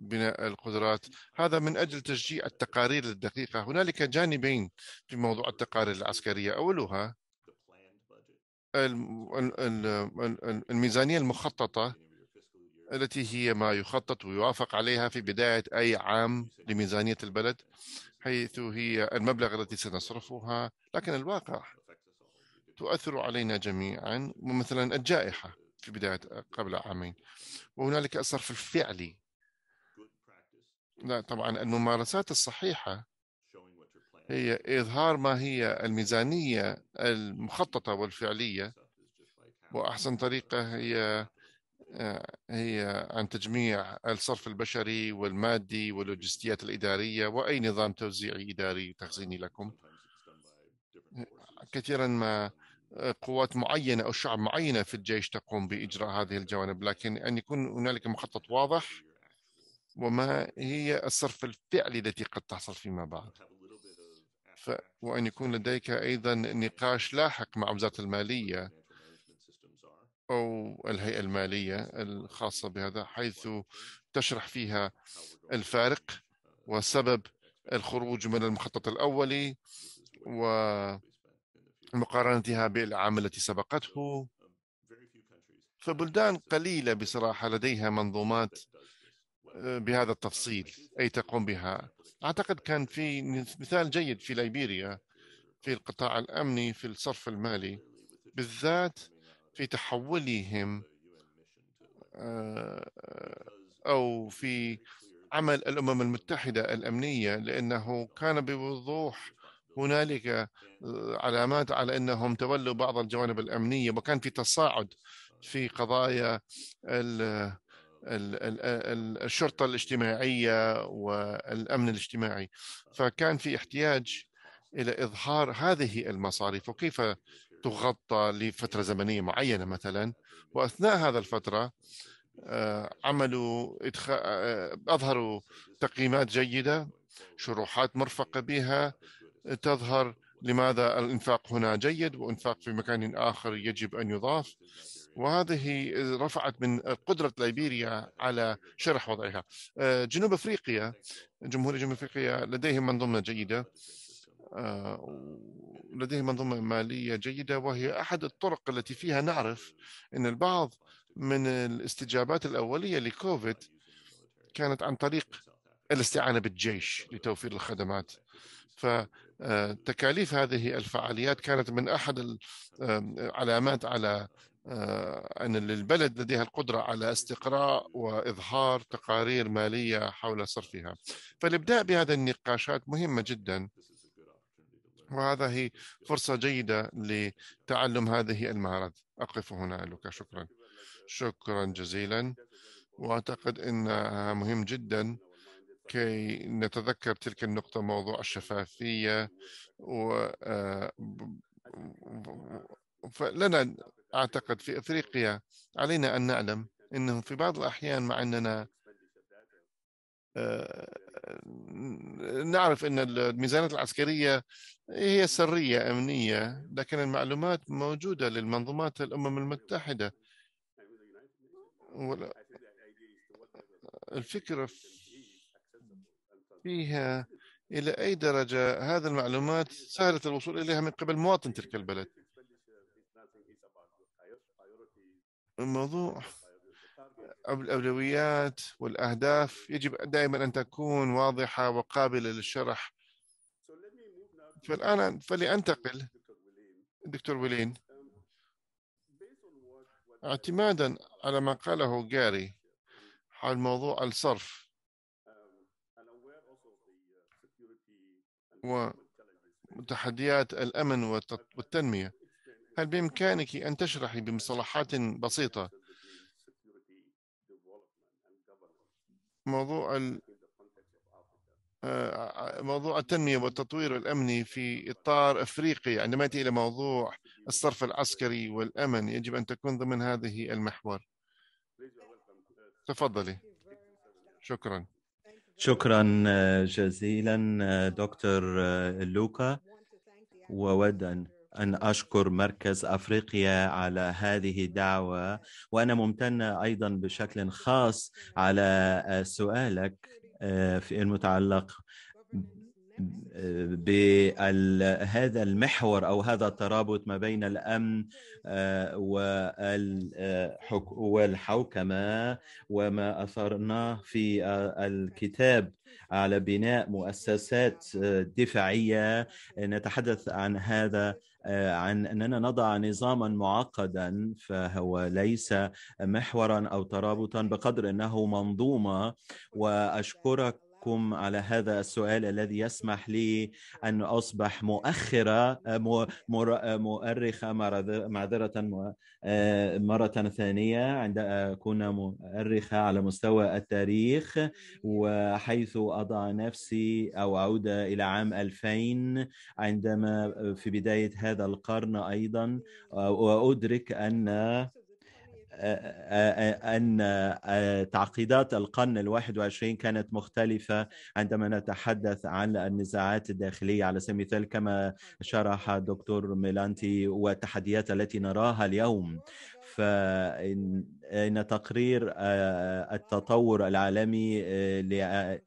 بناء القدرات هذا من أجل تشجيع التقارير الدقيقة هنالك جانبين في موضوع التقارير العسكرية أولها الميزانية المخططة التي هي ما يخطط ويوافق عليها في بداية أي عام لميزانية البلد حيث هي المبلغ التي سنصرفها لكن الواقع تؤثر علينا جميعا مثلا الجائحة في بداية قبل عامين وهنالك الصرف الفعلي لا طبعا الممارسات الصحيحة هي إظهار ما هي الميزانية المخططة والفعلية وأحسن طريقة هي آه، هي عن تجميع الصرف البشري والمادي واللوجستيات الإدارية وأي نظام توزيعي إداري تخزيني لكم كثيرا ما آه، قوات معينة أو شعب معينة في الجيش تقوم بإجراء هذه الجوانب لكن أن يكون هنالك مخطط واضح وما هي الصرف الفعلي التي قد تحصل فيما بعد ف... وأن يكون لديك أيضا نقاش لاحق مع وزارة المالية أو الهيئة المالية الخاصة بهذا حيث تشرح فيها الفارق وسبب الخروج من المخطط الأولي ومقارنتها بالعام التي سبقته فبلدان قليلة بصراحة لديها منظومات بهذا التفصيل أي تقوم بها أعتقد كان في مثال جيد في ليبيريا في القطاع الأمني في الصرف المالي بالذات في تحولهم آه، أو في عمل الأمم المتحدة الأمنية لأنه كان بوضوح هنالك آه، علامات على أنهم تولوا بعض الجوانب الأمنية وكان في تصاعد في قضايا الشرطه الاجتماعيه والامن الاجتماعي آه. فكان في احتياج الى اظهار هذه المصاريف وكيف تغطى لفتره زمنيه معينه مثلا واثناء هذا الفتره آه، عملوا إدخ... آه، اظهروا تقييمات جيده شروحات مرفقه بها تظهر لماذا الانفاق هنا جيد وانفاق في مكان اخر يجب ان يضاف إيه. وهذه رفعت من قدرة ليبيريا على شرح وضعها آه، جنوب أفريقيا جمهورية جنوب أفريقيا لديهم منظومة جيدة آه، لديهم منظومة مالية جيدة وهي أحد الطرق التي فيها نعرف أن البعض من الاستجابات الأولية لكوفيد كانت عن طريق الاستعانة بالجيش لتوفير الخدمات فتكاليف آه، هذه الفعاليات كانت من أحد العلامات على آه، أن البلد لديها القدرة على استقراء وإظهار تقارير مالية حول صرفها فالإبداء بهذه النقاشات مهمة جدا وهذه فرصة جيدة لتعلم هذه المهارات أقف هنا لوكا شكرا شكرا جزيلا وأعتقد أنها مهم جدا كي نتذكر تلك النقطة موضوع الشفافية و آه، فلنا أعتقد في أفريقيا علينا أن نعلم أنه في بعض الأحيان مع أننا آه، نعرف أن الميزانات العسكرية هي سرية أمنية لكن المعلومات موجودة للمنظومات الأمم المتحدة الفكرة فيها إلى أي درجة هذه المعلومات سهلة الوصول إليها من قبل مواطن تلك البلد الموضوع الأولويات والأهداف يجب دائما أن تكون واضحة وقابلة للشرح فالآن فلأنتقل دكتور ويلين um, اعتمادا على ما قاله جاري عن موضوع الصرف um, uh, وتحديات الأمن والتنمية هل بإمكانك أن تشرحي بمصطلحات بسيطة موضوع ال... آه، موضوع التنمية والتطوير الأمني في إطار أفريقي عندما يأتي إلى موضوع الصرف العسكري والأمن يجب أن تكون ضمن هذه المحور تفضلي شكرا
شكرا آه، جزيلا آه، دكتور لوكا وود أن أن أشكر مركز أفريقيا على هذه الدعوة وأنا ممتنة أيضا بشكل خاص على سؤالك آه، في المتعلق آه، بهذا المحور او هذا الترابط ما بين الامن آه، والحوكمه وما اثرناه في الكتاب على بناء مؤسسات دفاعيه نتحدث عن هذا آه، عن اننا نضع نظاما معقدا فهو ليس محورا او ترابطا بقدر انه منظومه واشكرك تعليقكم على هذا السؤال الذي يسمح لي أن أصبح مؤخرة مؤرخة معذرة آه، مرة ثانية عند أكون مؤرخة على مستوى التاريخ وحيث أضع نفسي أو اعود إلى عام 2000 عندما في بداية هذا القرن أيضا آه، وأدرك أن أن تعقيدات القرن الواحد وعشرين كانت مختلفة عندما نتحدث عن النزاعات الداخلية على سبيل المثال كما شرح دكتور ميلانتي والتحديات التي نراها اليوم فإن تقرير آه، التطور العالمي آه،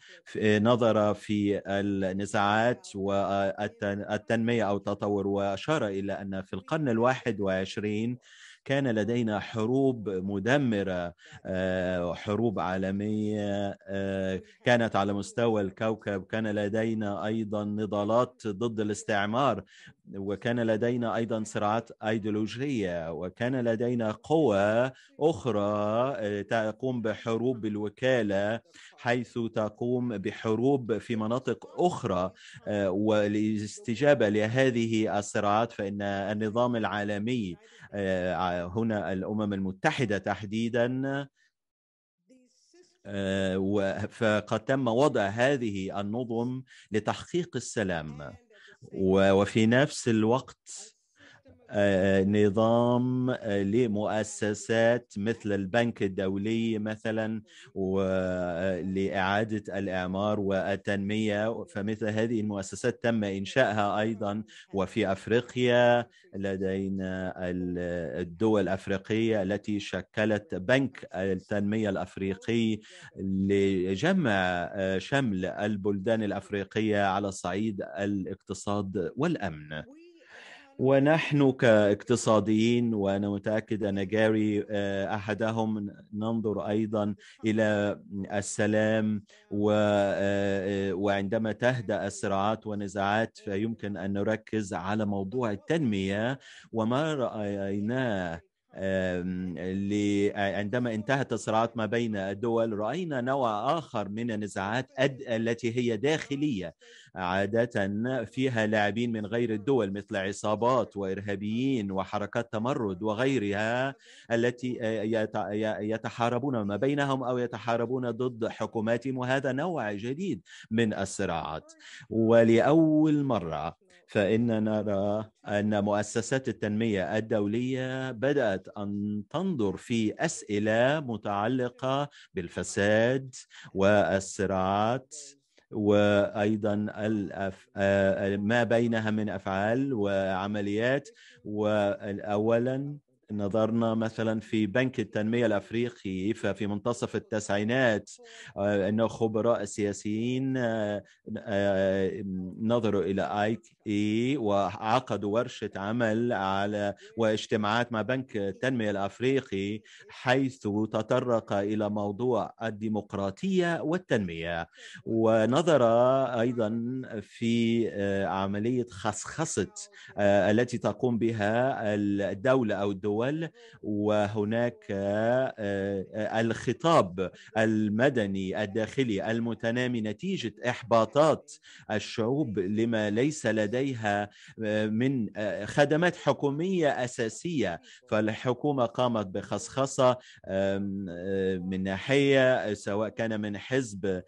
نظر في النزاعات والتنمية أو التطور وأشار إلى أن في القرن الواحد وعشرين كان لدينا حروب مدمره آه، حروب عالميه آه، كانت على مستوى الكوكب كان لدينا ايضا نضالات ضد الاستعمار وكان لدينا ايضا صراعات ايديولوجيه وكان لدينا قوى اخرى آه، تقوم بحروب بالوكاله حيث تقوم بحروب في مناطق اخرى والاستجابه لهذه الصراعات فان النظام العالمي آه، هنا الامم المتحده تحديدا آه، فقد تم وضع هذه النظم لتحقيق السلام وفي نفس الوقت نظام آه، لمؤسسات مثل البنك الدولي مثلا ولإعادة آه، الإعمار والتنمية فمثل هذه المؤسسات تم إنشائها أيضا وفي أفريقيا لدينا الدول الأفريقية التي شكلت بنك التنمية الأفريقي لجمع آه، شمل البلدان الأفريقية على صعيد الاقتصاد والأمن ونحن كاقتصاديين وانا متاكد ان جاري آه، احدهم ننظر ايضا الى السلام آه، وعندما تهدا الصراعات والنزاعات فيمكن ان نركز على موضوع التنميه وما رايناه عندما انتهت الصراعات ما بين الدول راينا نوع اخر من النزاعات التي هي داخليه عاده فيها لاعبين من غير الدول مثل عصابات وارهابيين وحركات تمرد وغيرها التي آه، يتحاربون ما بينهم او يتحاربون ضد حكوماتهم وهذا نوع جديد من الصراعات ولاول مره فإننا نرى أن مؤسسات التنمية الدولية بدأت أن تنظر في أسئلة متعلقة بالفساد والصراعات وايضا آه، ما بينها من افعال وعمليات واولا نظرنا مثلا في بنك التنميه الافريقي ففي منتصف التسعينات آه، ان خبراء السياسيين آه، نظروا الى ايك إيه، وعقدوا ورشة عمل على واجتماعات مع بنك التنمية الأفريقي حيث تطرق إلى موضوع الديمقراطية والتنمية ونظر أيضا في آه، عملية خصخصة آه، التي تقوم بها الدولة أو الدول وهناك آه، الخطاب المدني الداخلي المتنامي نتيجة إحباطات الشعوب لما ليس لدى لديها آه، من آه، خدمات حكومية أساسية أيوة. فالحكومة قامت بخصخصة آه، من ناحية سواء كان من حزب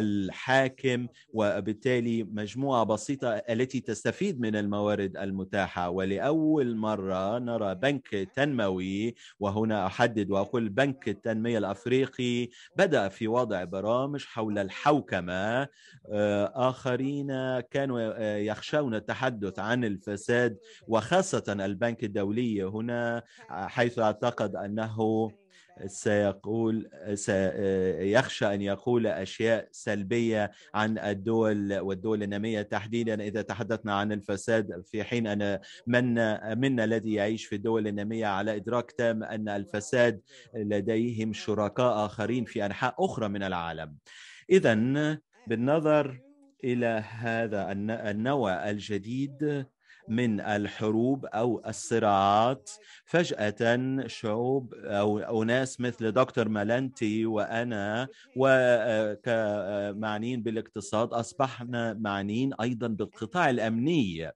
الحاكم وبالتالي مجموعة بسيطة التي تستفيد من الموارد المتاحة ولأول مرة نرى بنك تنموي وهنا أحدد وأقول بنك التنمية الأفريقي بدأ في وضع برامج حول الحوكمة آخرين كانوا آه، يخشون التحدث عن الفساد وخاصة البنك الدولي هنا آه، حيث أعتقد أنه سيقول سيخشى آه، أن يقول أشياء سلبية عن الدول والدول النامية تحديدا إذا تحدثنا عن الفساد في حين أن من منا الذي يعيش في الدول النامية على إدراك تام أن الفساد لديهم شركاء آخرين في أنحاء أخرى من العالم إذا بالنظر الى هذا النوع الجديد من الحروب او الصراعات فجاه شعوب او اناس مثل دكتور مالنتي وانا وكمعنيين آه، بالاقتصاد اصبحنا معنيين ايضا بالقطاع الامني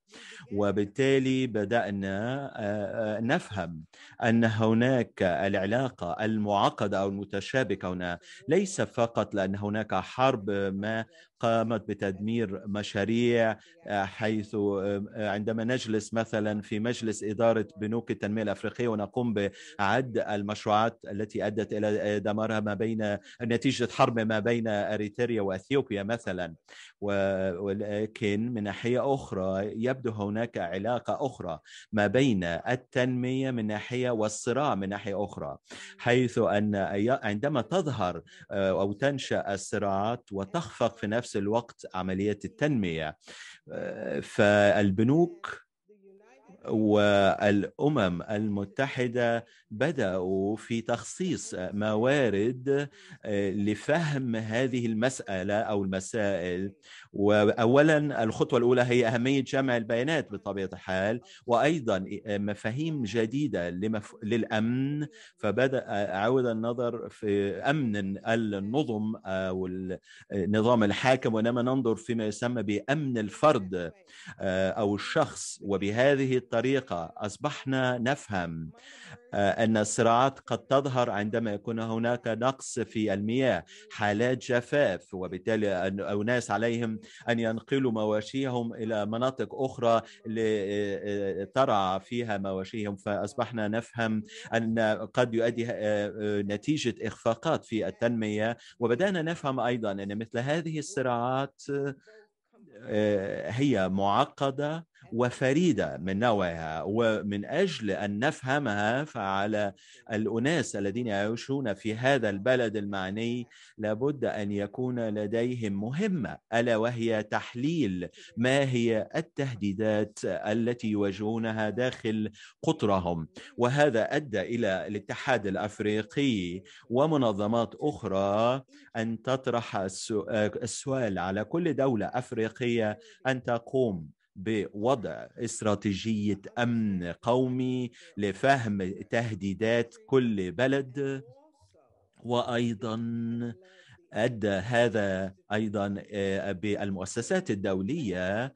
وبالتالي بدانا آه، آه، نفهم ان هناك العلاقه المعقده او المتشابكه هنا ليس فقط لان هناك حرب ما قامت بتدمير مشاريع حيث آه، عندما نجلس مثلا في مجلس إدارة بنوك التنمية الأفريقية ونقوم بعد المشروعات التي أدت إلى آه، دمارها ما بين نتيجة حرب ما بين أريتريا وأثيوبيا مثلا ولكن من ناحية أخرى يبدو هناك علاقة أخرى ما بين التنمية من ناحية والصراع من ناحية أخرى حيث أن عندما تظهر آه، أو تنشأ الصراعات وتخفق في نفس نفس الوقت عملية التنمية آه، فالبنوك والامم المتحده بداوا في تخصيص موارد آه، لفهم هذه المساله او المسائل واولا الخطوه الاولى هي اهميه جمع البيانات بطبيعه الحال وايضا آه، مفاهيم جديده لمف... للامن فبدا آه، عود النظر في امن النظم او النظام الحاكم وانما ننظر فيما يسمى بامن الفرد او الشخص وبهذه الطريقه اصبحنا نفهم أن الصراعات قد تظهر عندما يكون هناك نقص في المياه حالات جفاف وبالتالي أناس عليهم أن ينقلوا مواشيهم إلى مناطق أخرى لترعى آه، آه، فيها مواشيهم فأصبحنا نفهم أن قد يؤدي آه، نتيجة إخفاقات في التنمية وبدأنا نفهم أيضا أن مثل هذه الصراعات هي معقدة وفريدة من نوعها ومن أجل أن نفهمها فعلى الأناس الذين يعيشون في هذا البلد المعني لابد أن يكون لديهم مهمة ألا وهي تحليل ما هي التهديدات التي يواجهونها داخل قطرهم وهذا أدى إلى الاتحاد الأفريقي ومنظمات أخرى أن تطرح آه، السؤال على كل دولة أفريقية أن تقوم بوضع استراتيجيه امن قومي لفهم تهديدات كل بلد وايضا ادى هذا ايضا آه، بالمؤسسات الدوليه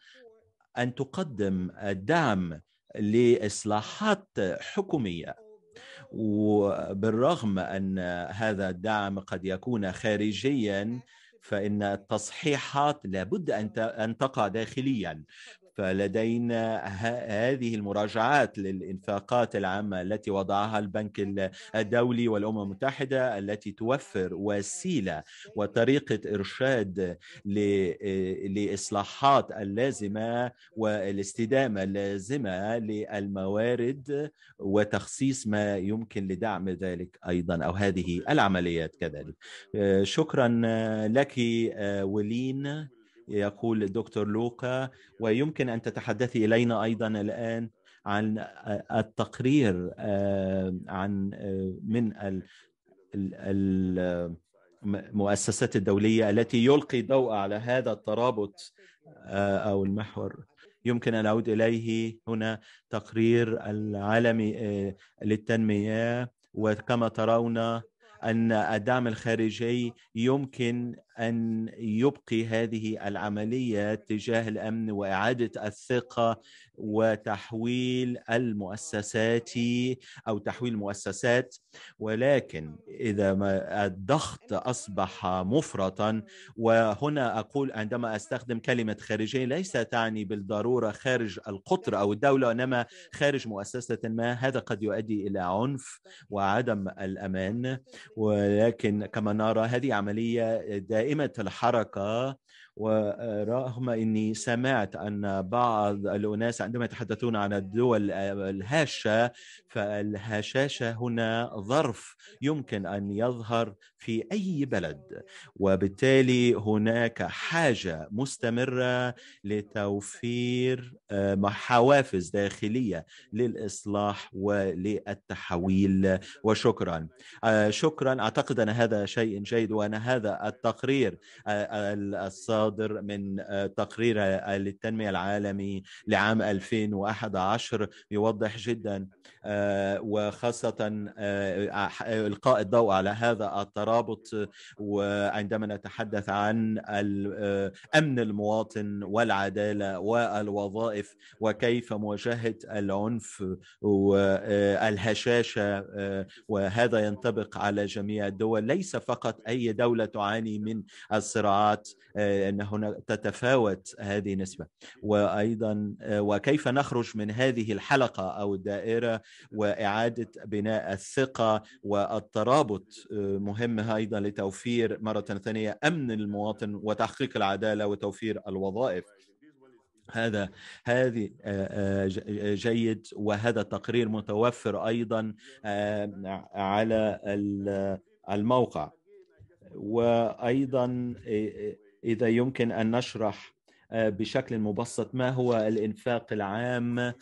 ان تقدم الدعم لاصلاحات حكوميه وبالرغم ان هذا الدعم قد يكون خارجيا فان التصحيحات لابد ان ان تقع داخليا فلدينا هذه المراجعات للإنفاقات العامة التي وضعها البنك الدولي والأمم المتحدة التي توفر وسيلة وطريقة إرشاد لإصلاحات اللازمة والاستدامة اللازمة للموارد وتخصيص ما يمكن لدعم ذلك أيضا أو هذه العمليات كذلك آه، شكرا لك آه، ولين يقول الدكتور لوكا ويمكن أن تتحدثي إلينا أيضا الآن عن آه، التقرير آه، عن آه، من المؤسسات الدولية التي يلقي ضوء على هذا الترابط أو المحور يمكن أن أعود إليه هنا تقرير العالمي للتنمية وكما ترون أن الدعم الخارجي يمكن ان يبقي هذه العمليه تجاه الامن واعاده الثقه وتحويل المؤسسات او تحويل المؤسسات ولكن اذا ما الضغط اصبح مفرطا وهنا اقول عندما استخدم كلمه خارجيه ليس تعني بالضروره خارج القطر او الدوله انما خارج مؤسسه ما هذا قد يؤدي الى عنف وعدم الامان ولكن كما نرى هذه عمليه دائما دائمه الحركة ورغم اني سمعت ان بعض الاناس عندما يتحدثون عن الدول الهاشه فالهشاشه هنا ظرف يمكن ان يظهر في اي بلد وبالتالي هناك حاجه مستمره لتوفير آه، حوافز داخليه للاصلاح وللتحويل وشكرا آه، شكرا اعتقد ان هذا شيء جيد وان هذا التقرير آه، الصادق الصادر من آه، تقرير آه، للتنمية العالمي لعام 2011 يوضح جدا آه، وخاصة إلقاء الضوء على هذا الترابط وعندما نتحدث عن أمن المواطن والعدالة والوظائف وكيف مواجهة العنف والهشاشة وهذا ينطبق على جميع الدول ليس فقط أي دولة تعاني من الصراعات ان هنا تتفاوت هذه النسبه وايضا وكيف نخرج من هذه الحلقه او الدائره واعاده بناء الثقه والترابط مهم ايضا لتوفير مره ثانيه امن المواطن وتحقيق العداله وتوفير الوظائف هذا هذه آه، جيد وهذا التقرير متوفر ايضا آه، على الموقع وايضا آه، اذا يمكن ان نشرح آه، بشكل مبسط ما هو الانفاق العام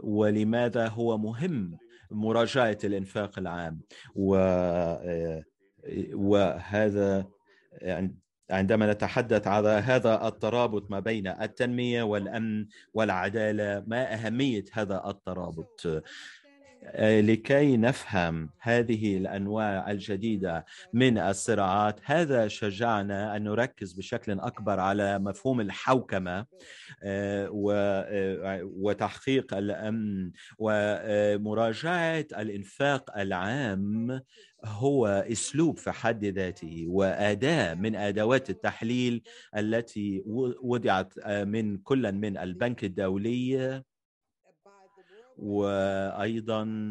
ولماذا هو مهم مراجعه الانفاق العام و آه، وهذا يعني عندما نتحدث على هذا الترابط ما بين التنميه والامن والعداله ما اهميه هذا الترابط آه، لكي نفهم هذه الانواع الجديده من الصراعات هذا شجعنا ان نركز بشكل اكبر على مفهوم الحوكمه آه، آه، وتحقيق الامن ومراجعه الانفاق العام هو اسلوب في حد ذاته واداه من ادوات التحليل التي وضعت من كل من البنك الدولي وايضا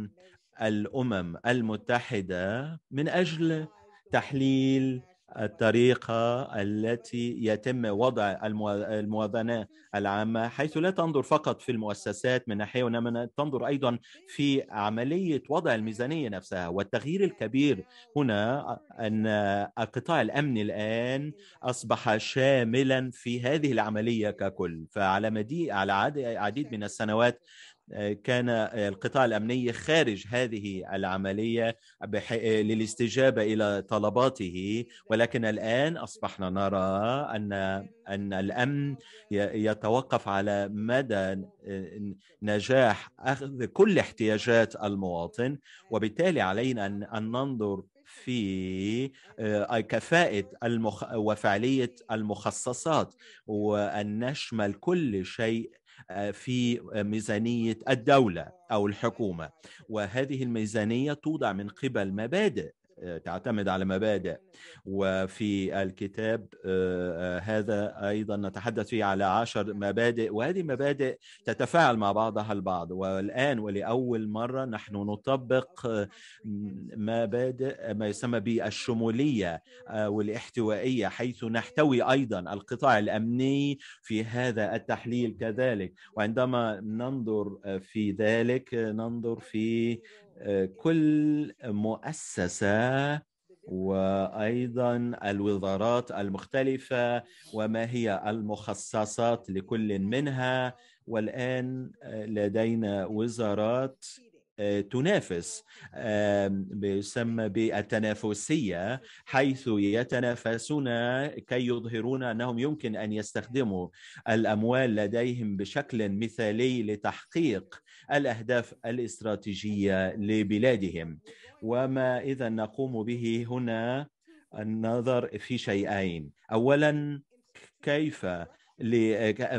الامم المتحده من اجل تحليل الطريقة التي يتم وضع الموازنة العامة حيث لا تنظر فقط في المؤسسات من ناحية وإنما تنظر أيضا في عملية وضع الميزانية نفسها والتغيير الكبير هنا أن القطاع الأمني الآن أصبح شاملا في هذه العملية ككل فعلى مدي على عديد من السنوات كان القطاع الامني خارج هذه العمليه للاستجابه الى طلباته ولكن الان اصبحنا نرى ان ان الامن يتوقف على مدى نجاح اخذ كل احتياجات المواطن وبالتالي علينا ان ننظر في آه، كفاءة المخ... وفعالية المخصصات وأن نشمل كل شيء آه، في آه، ميزانيه الدوله او الحكومه وهذه الميزانيه توضع من قبل مبادئ آه، تعتمد على مبادئ وفي الكتاب آه، آه، هذا أيضا نتحدث فيه على عشر مبادئ وهذه المبادئ تتفاعل مع بعضها البعض والآن ولأول مرة نحن نطبق مبادئ ما يسمى بالشمولية والاحتوائية حيث نحتوي أيضا القطاع الأمني في هذا التحليل كذلك وعندما ننظر في ذلك ننظر في كل مؤسسة وأيضا الوزارات المختلفة وما هي المخصصات لكل منها والآن آه، لدينا وزارات آه، تنافس يسمى بالتنافسية حيث يتنافسون كي يظهرون أنهم يمكن أن يستخدموا الأموال لديهم بشكل مثالي لتحقيق الاهداف الاستراتيجيه لبلادهم وما اذا نقوم به هنا النظر في شيئين اولا كيف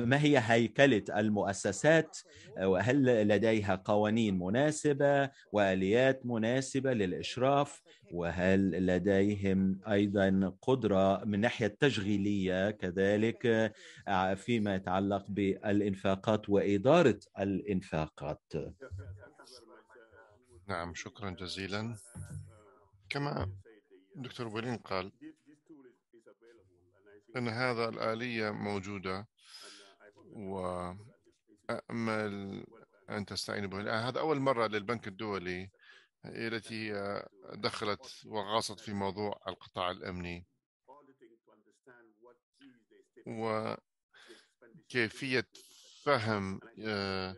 ما هي هيكلة المؤسسات وهل لديها قوانين مناسبة وآليات مناسبة للإشراف وهل لديهم أيضا قدرة من ناحية التشغيلية كذلك آه، فيما يتعلق بالإنفاقات وإدارة الإنفاقات نعم شكرا جزيلا
كما دكتور بولين قال أن هذا الآلية موجودة وأمل أن تستعين به الآن هذا أول مرة للبنك الدولي التي دخلت وغاصت في موضوع القطاع الأمني وكيفية فهم آه،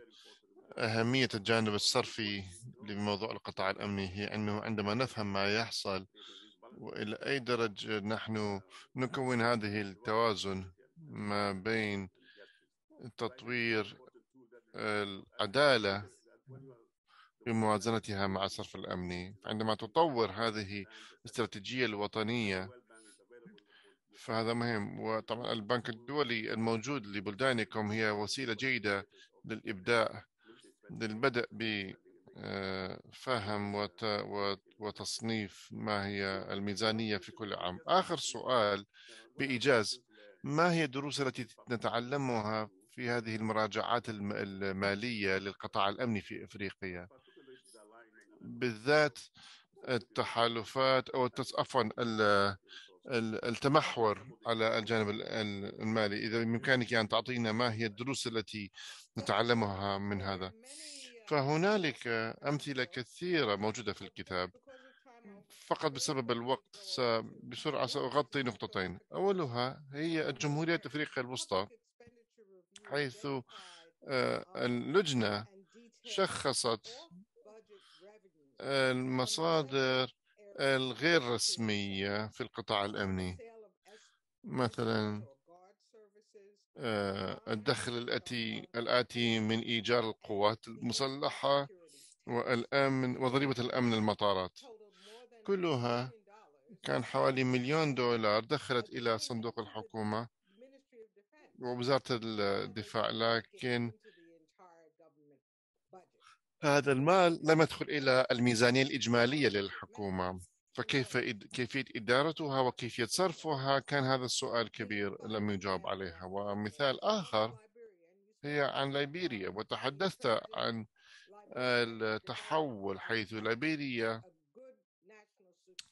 أهمية الجانب الصرفي لموضوع القطاع الأمني هي أنه عندما نفهم ما يحصل وإلى أي درجة نحن نكون هذه التوازن ما بين تطوير العدالة بموازنتها مع الصرف الأمني عندما تطور هذه الاستراتيجية الوطنية فهذا مهم وطبعا البنك الدولي الموجود لبلدانكم هي وسيلة جيدة للإبداع للبدء ب فهم وتصنيف ما هي الميزانية في كل عام آخر سؤال بإيجاز ما هي الدروس التي نتعلمها في هذه المراجعات المالية للقطاع الأمني في إفريقيا بالذات التحالفات أو عفوا التمحور على الجانب المالي إذا بإمكانك أن تعطينا ما هي الدروس التي نتعلمها من هذا فهنالك أمثلة كثيرة موجودة في الكتاب فقط بسبب الوقت بسرعة سأغطي نقطتين أولها هي الجمهورية أفريقيا الوسطى حيث آه، اللجنة شخصت المصادر الغير رسمية في القطاع الأمني مثلا آه، الدخل الاتي الآتي من إيجار القوات المسلحة والأمن وضريبة الأمن المطارات كلها كان حوالي مليون دولار دخلت إلى صندوق الحكومة ووزارة الدفاع لكن هذا المال لم يدخل إلى الميزانية الإجمالية للحكومة فكيف كيفية إدارتها وكيفية صرفها كان هذا السؤال كبير لم يجاب عليها ومثال آخر هي عن ليبيريا وتحدثت عن التحول حيث ليبيريا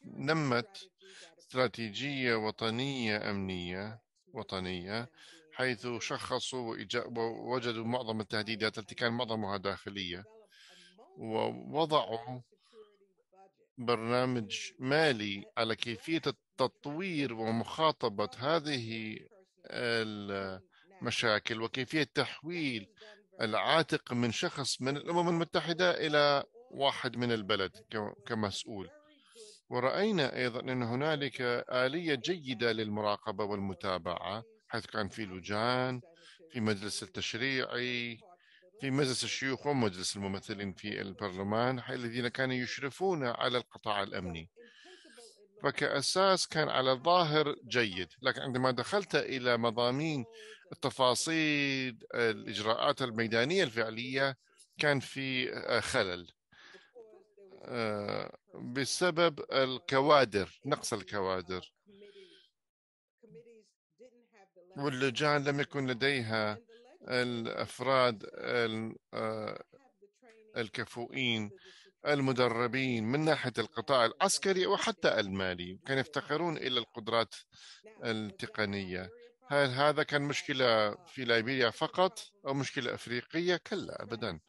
نمت استراتيجية وطنية أمنية وطنية حيث شخصوا ووجدوا معظم التهديدات التي كان معظمها داخلية ووضعوا برنامج مالي أه، على كيفية التطوير ومخاطبة هذه المشاكل وكيفية تحويل العاتق من شخص من الأمم المتحدة إلى واحد من البلد كمسؤول ورأينا أيضا أن هنالك آلية جيدة للمراقبة والمتابعة حيث كان في لجان في مجلس التشريعي في مجلس الشيوخ ومجلس الممثلين في البرلمان الذين كانوا يشرفون على القطاع الأمني فكأساس كان على ظاهر جيد لكن عندما دخلت إلى مضامين التفاصيل الإجراءات الميدانية الفعلية كان في خلل آه، بسبب الكوادر نقص الكوادر واللجان لم يكن لديها الافراد آه، الكفؤين المدربين من ناحيه القطاع العسكري وحتى المالي كانوا يفتقرون الى القدرات التقنيه هل هذا كان مشكله في ليبيريا فقط او مشكله افريقيه كلا ابدا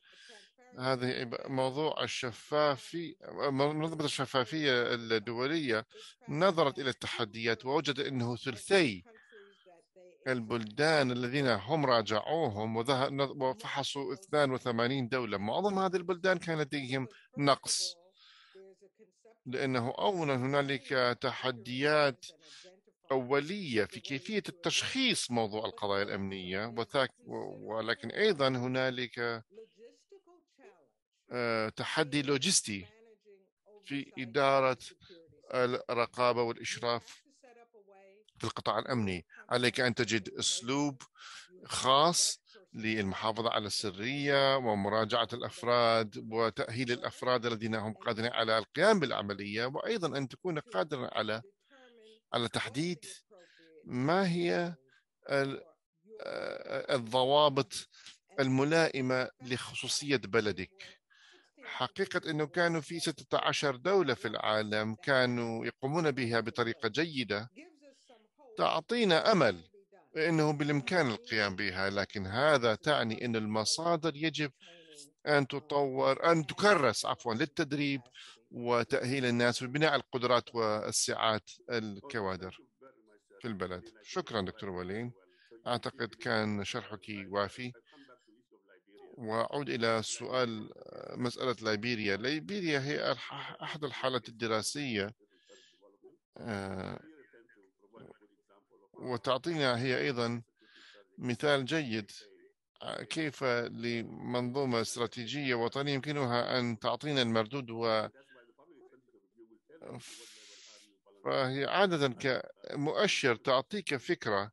هذه موضوع الشفافي منظمة الشفافية الدولية نظرت إلى التحديات ووجد أنه ثلثي البلدان الذين هم راجعوهم وفحصوا 82 دولة معظم هذه البلدان كان لديهم نقص لأنه أولا هنالك تحديات أولية في كيفية التشخيص موضوع القضايا الأمنية ولكن أيضا هنالك آه، تحدي لوجستي في إدارة الرقابة والإشراف في القطاع الأمني نعم. عليك أن تجد أسلوب خاص للمحافظة على السرية ومراجعة الأفراد وتأهيل الأفراد الذين هم قادرين على القيام بالعملية وأيضا أن تكون قادرا على على تحديد ما هي آه، الضوابط الملائمة لخصوصية بلدك حقيقة أنه كانوا في 16 دولة في العالم كانوا يقومون بها بطريقة جيدة تعطينا أمل بأنه بالإمكان القيام بها لكن هذا تعني أن المصادر يجب أن تطور أن تكرس عفوا للتدريب وتأهيل الناس وبناء القدرات والسعات الكوادر في البلد شكرا دكتور ولين أعتقد كان شرحك وافي وأعود إلى سؤال آه، مسألة ليبيريا ليبيريا هي أحد الحالات الدراسية آه، وتعطينا هي أيضا مثال جيد آه، كيف لمنظومة استراتيجية وطنية يمكنها أن تعطينا المردود و فهي عادة كمؤشر تعطيك فكرة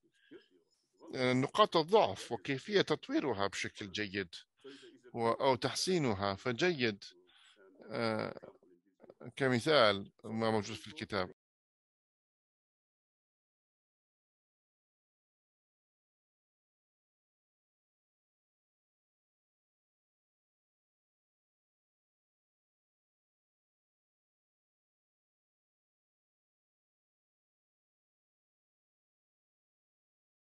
آه، نقاط الضعف وكيفية تطويرها بشكل جيد أو تحسينها فجيد آه، كمثال ما موجود في الكتاب